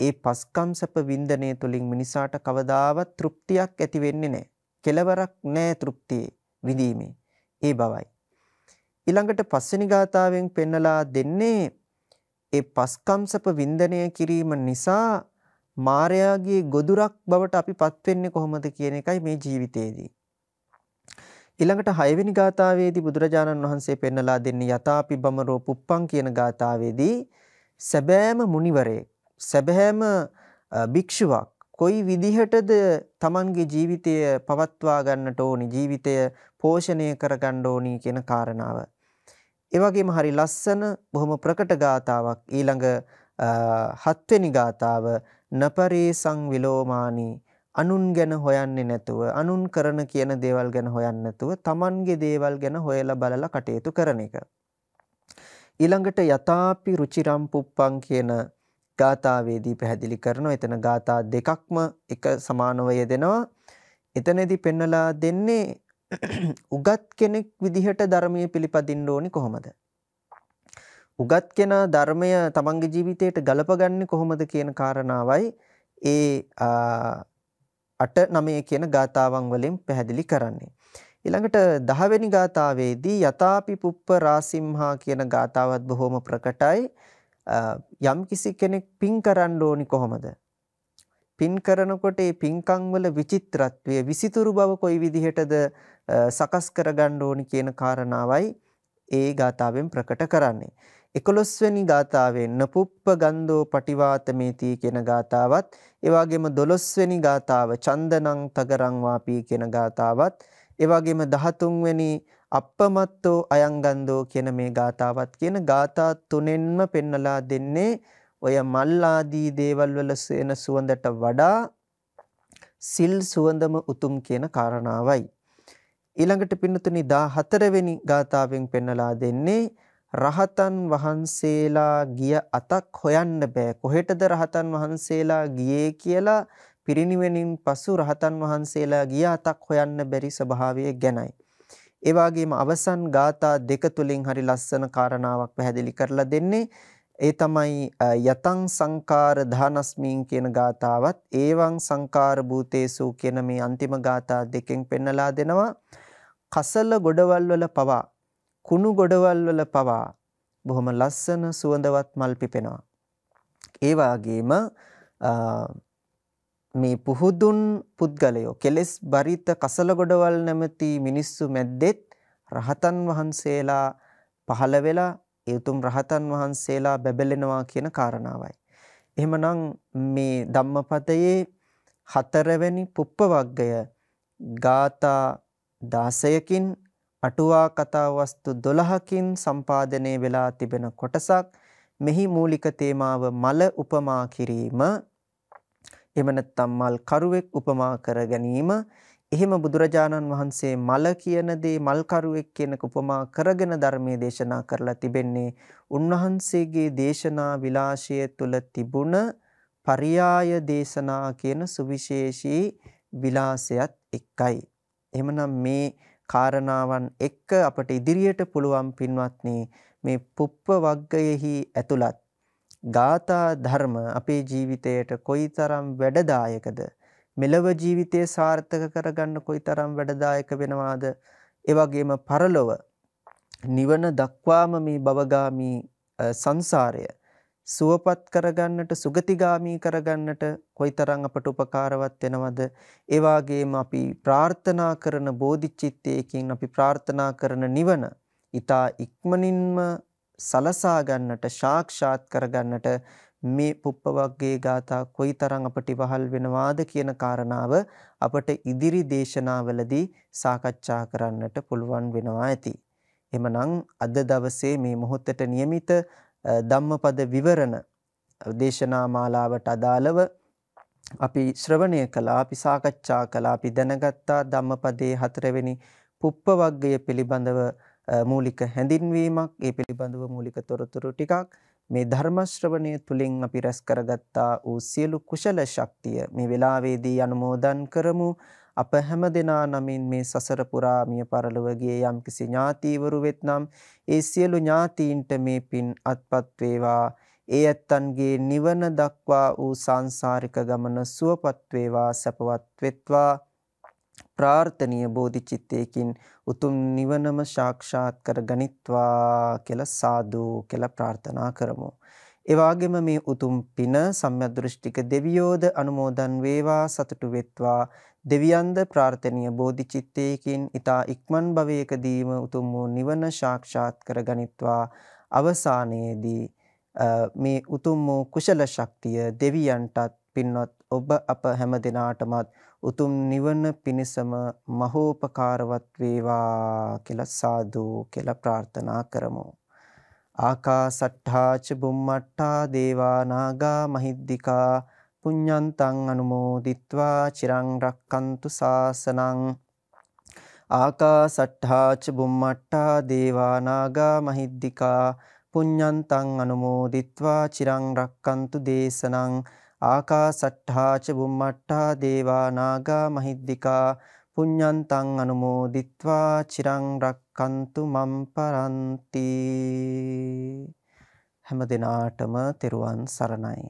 ඒ පස්කම් සැප වින්දනය තුළින් මිනිසාට කවදාවත් තෘප්තියක් ඇති වෙන්නේ නැහැ. කෙලවරක් නැහැ තෘප්තියේ විඳීමේ. ඒ බවයි. ඊළඟට පස්වෙනි ගාථාවෙන් පෙන්නලා දෙන්නේ ඒ පස්කම්සප වින්දනය කිරීම නිසා මායාගේ ගොදුරක් බවට අපි පත් වෙන්නේ කොහොමද කියන එකයි මේ ජීවිතේදී. ඊළඟට හයවෙනි ගාථාවේදී බුදුරජාණන් වහන්සේ පෙන්නලා දෙන්නේ යතාපි බමරෝ පුප්පං කියන ගාථාවේදී සැබෑම මුනිවරයෙක් සැබෑම භික්ෂුවක් කොයි විදිහටද Tamanගේ ජීවිතය පවත්වා ගන්නට ඕනි ජීවිතය පෝෂණය කර ගන්න ඕනි කියන කාරණාව. ඒ වගේම හරි ලස්සන බොහොම ප්‍රකට ගාතාවක් ඊළඟ හත්වෙනි ගාතාව නපරේසං විලෝමානී අනුන් ගැන හොයන්නේ නැතුව අනුන් කරන කියන දේවල් ගැන හොයන්නේ නැතුව තමන්ගේ දේවල් ගැන හොයලා බලලා කටයුතු කරන එක. ඊළඟට යතාපි රුචිරම් පුප්පං කියන ගාථාවේදී පැහැදිලි කරනවා. එතන ගාථා දෙකක්ම එක සමානව යෙදෙනවා. එතනදී පෙන්වලා දෙන්නේ උගත් කෙනෙක් විදිහට ධර්මය පිළිපදින්න ඕනි කොහොමද? උගත් කෙනා ධර්මය තමන්ගේ ජීවිතයට ගලපගන්නේ කොහොමද කියන කාරණාවයි ඒ අට නමය කියන ගාථාවන් වලින් පැහැදිලි කරන්නේ. ඊළඟට 10 වෙනි ගාථාවේදී යතාපි පුප්ප රාසිම්හා කියන ගාථාවත් බොහොම ප්‍රකටයි. යම් කිසි කෙනෙක් පින් කරන්න ඕනි කොහොමද? පින් කරනකොට ඒ පින්කම් වල විචිත්‍රත්වය, විසිතුරු බව කොයි විදිහටද සකස් කරගන්න ඕනි කියන කාරණාවයි ඒ ගාථාවෙන් ප්‍රකට කරන්නේ. 11 වෙනි ගාථාවෙන් නපුප්ප ගන්ධෝ පටිවාතමේති කියන ගාථාවත් ඒ වගේම 12 වෙනි ගාථාව චන්දනං තගරං වාපී කියන ගාථාවත් ඒ වගේම 13 වෙනි අප්පමත්තෝ අයංගන්දෝ කියන මේ ගාතාවත් කියන ගාථා තුනෙන්ම පෙන්නලා දෙන්නේ ඔය මල් ආදී දේවල් වල සෙන සුවඳට වඩා සිල් සුවඳම උතුම් කියන කාරණාවයි. ඊළඟට පින්නතුනි 14 වෙනි ගාතාවෙන් පෙන්නලා දෙන්නේ රහතන් වහන්සේලා ගිය අතක් හොයන්න බෑ කොහෙටද රහතන් වහන්සේලා ගියේ කියලා පිරිණිවෙනින් පසු රහතන් වහන්සේලා ගිය අතක් හොයන්න බැරි ස්වභාවය ගැනයි ඒ වගේම අවසන් ගාථා දෙක තුලින් හරි ලස්සන කාරණාවක් පැහැදිලි කරලා දෙන්නේ ඒ තමයි යතං සංකාර ධානස්මීන් කියන ගාතාවත් ඒවං සංකාර භූතේසු කියන මේ අන්තිම ගාථා දෙකෙන් පෙන්නලා දෙනවා කසල ගොඩවල් වල පවා කුණු ගොඩවල් වල පවා බොහොම ලස්සන සුවඳවත් මල් පිපෙනවා. ඒ වගේම මේ පුහුදුන් පුද්ගලයෝ කෙලෙස් බරිත කසල ගොඩවල් නැමැති මිනිස්සු මැද්දෙත් රහතන් වහන්සේලා පහළ වෙලා උතුම් රහතන් වහන්සේලා බැබලෙනවා කියන කාරණාවයි. එහෙමනම් මේ ධම්මපදයේ හතරවැනි පුප්පවග්ගය ගාථා 16කින් අටුවා කතා වස්තු 12කින් සම්පාදනය වෙලා තිබෙන කොටසක් මෙහි මූලික තේමාව මල උපමා කිරීම එහෙම නැත්නම් මල් කරුවෙක් උපමා කර ගැනීම එහෙම බුදුරජාණන් වහන්සේ මල කියන දේ මල් කරුවෙක් කෙනෙකු උපමා කරගෙන ධර්මයේ දේශනා කරලා තිබෙන්නේ උන්වහන්සේගේ දේශනා විලාශය තුල තිබුණ පරියාය දේශනා කියන සුවිශේෂී විලාසයත් එක්කයි. එහෙමනම් මේ කාරණාවන් එක්ක අපට ඉදිරියට පුළුවන් පින්වත්නි මේ පුප්ප වග්ගයෙහි ඇතුළත් ගාථා ධර්ම අපේ ජීවිතයට කොයිතරම් වැඩදායකද මෙලව ජීවිතය සාර්ථක කරගන්න කොයිතරම් වැඩදායක වෙනවාද? ඒ වගේම පරලොව නිවන දක්වාම මේ භවගාමි සංසාරය සුවපත් කරගන්නට සුගතිගාමී කරගන්නට කොයිතරම් අපට උපකාරවත් වෙනවද ඒ වාගේම අපි ප්‍රාර්ථනා කරන බෝධිචිත්තයකින් අපි ප්‍රාර්ථනා කරන නිවන ඊතා ඉක්මනින්ම සලසා ගන්නට සාක්ෂාත් කරගන්නට මේ පුප්ප වර්ගයේ ગાථා කොයිතරම් අපට ඉවහල් වෙනවාද කියන කාරණාව අපට ඉදිරි දේශනාවලදී සාකච්ඡා කරන්නට පුළුවන් වෙනවා ඇති. එමනම් අද දවසේ මේ මොහොතට નિયમિત ධම්මපද විවරණ දේශනා මාලාවට අදාළව අපි ශ්‍රවණය කළා අපි සාකච්ඡා කළා අපි දැනගත්තා ධම්මපදයේ හතරවෙනි පුප්ප වර්ගය පිළිබඳව මූලික හැඳින්වීමක් ඒ පිළිබඳව මූලික තොරතුරු ටිකක් මේ ධර්ම ශ්‍රවණය තුලින් අපි රැස් කරගත්තා වූ සියලු කුසල ශක්තිය මේ වෙලාවේදී අනුමෝදන් කරමු අප හැම දෙනා නමින් මේ සසර පුරා මිය පරලොව ගිය යම්කිසි ඥාතිවරු වෙත්නම් ඒ සියලු ඥාතීන්ට මේ පින් අත්පත් වේවා ඒ ඇත්තන්ගේ නිවන දක්වා වූ සංසාරික ගමන සුවපත් වේවා සැපවත් වෙත්වා ප්‍රාර්ථනීය බෝධිචිත්තයකින් උතුම් නිවනම සාක්ෂාත් කර ගනිත්වා කියලා සාදු කියලා ප්‍රාර්ථනා කරමු. ඒ වගේම මේ උතුම් පින සම්මදෘෂ්ටික දෙවියෝද අනුමෝදන් වේවා සතුටු වෙත්වා දෙවියන්ද ප්‍රාර්ථනීය බෝධිචිත්තයකින් ඊතා ඉක්මන් භවයකදීම උතුම් වූ නිවන සාක්ෂාත් කරගනිත්වා අවසානයේදී මේ උතුම් වූ කුසල ශක්තිය දෙවියන්ටත් පින්වත් ඔබ අප හැම දිනාටමත් උතුම් නිවන පිණසම මහෝපකාරවත් වේවා කියලා සාදු කියලා ප්‍රාර්ථනා කරමු. ආකාසට්ඨා ච බුම්මට්ඨා දේවා නාග මහිද්దికා පුඤ්ඤන්තං අනුමෝදිත්වා චිරං රක්칸තු සාසනං ආකාසට්ඨා ච බුම්මට්ඨා දේවා නාග මහිද්దికා පුඤ්ඤන්තං අනුමෝදිත්වා චිරං රක්칸තු දේශනං ආකාසට්ඨා ච බුම්මට්ඨා දේවා නාග මහිද්దికා පුඤ්ඤන්තං අනුමෝදිත්වා චිරං රක්칸තු මම් පරන්ති හැම දිනාටම තෙරුවන් සරණයි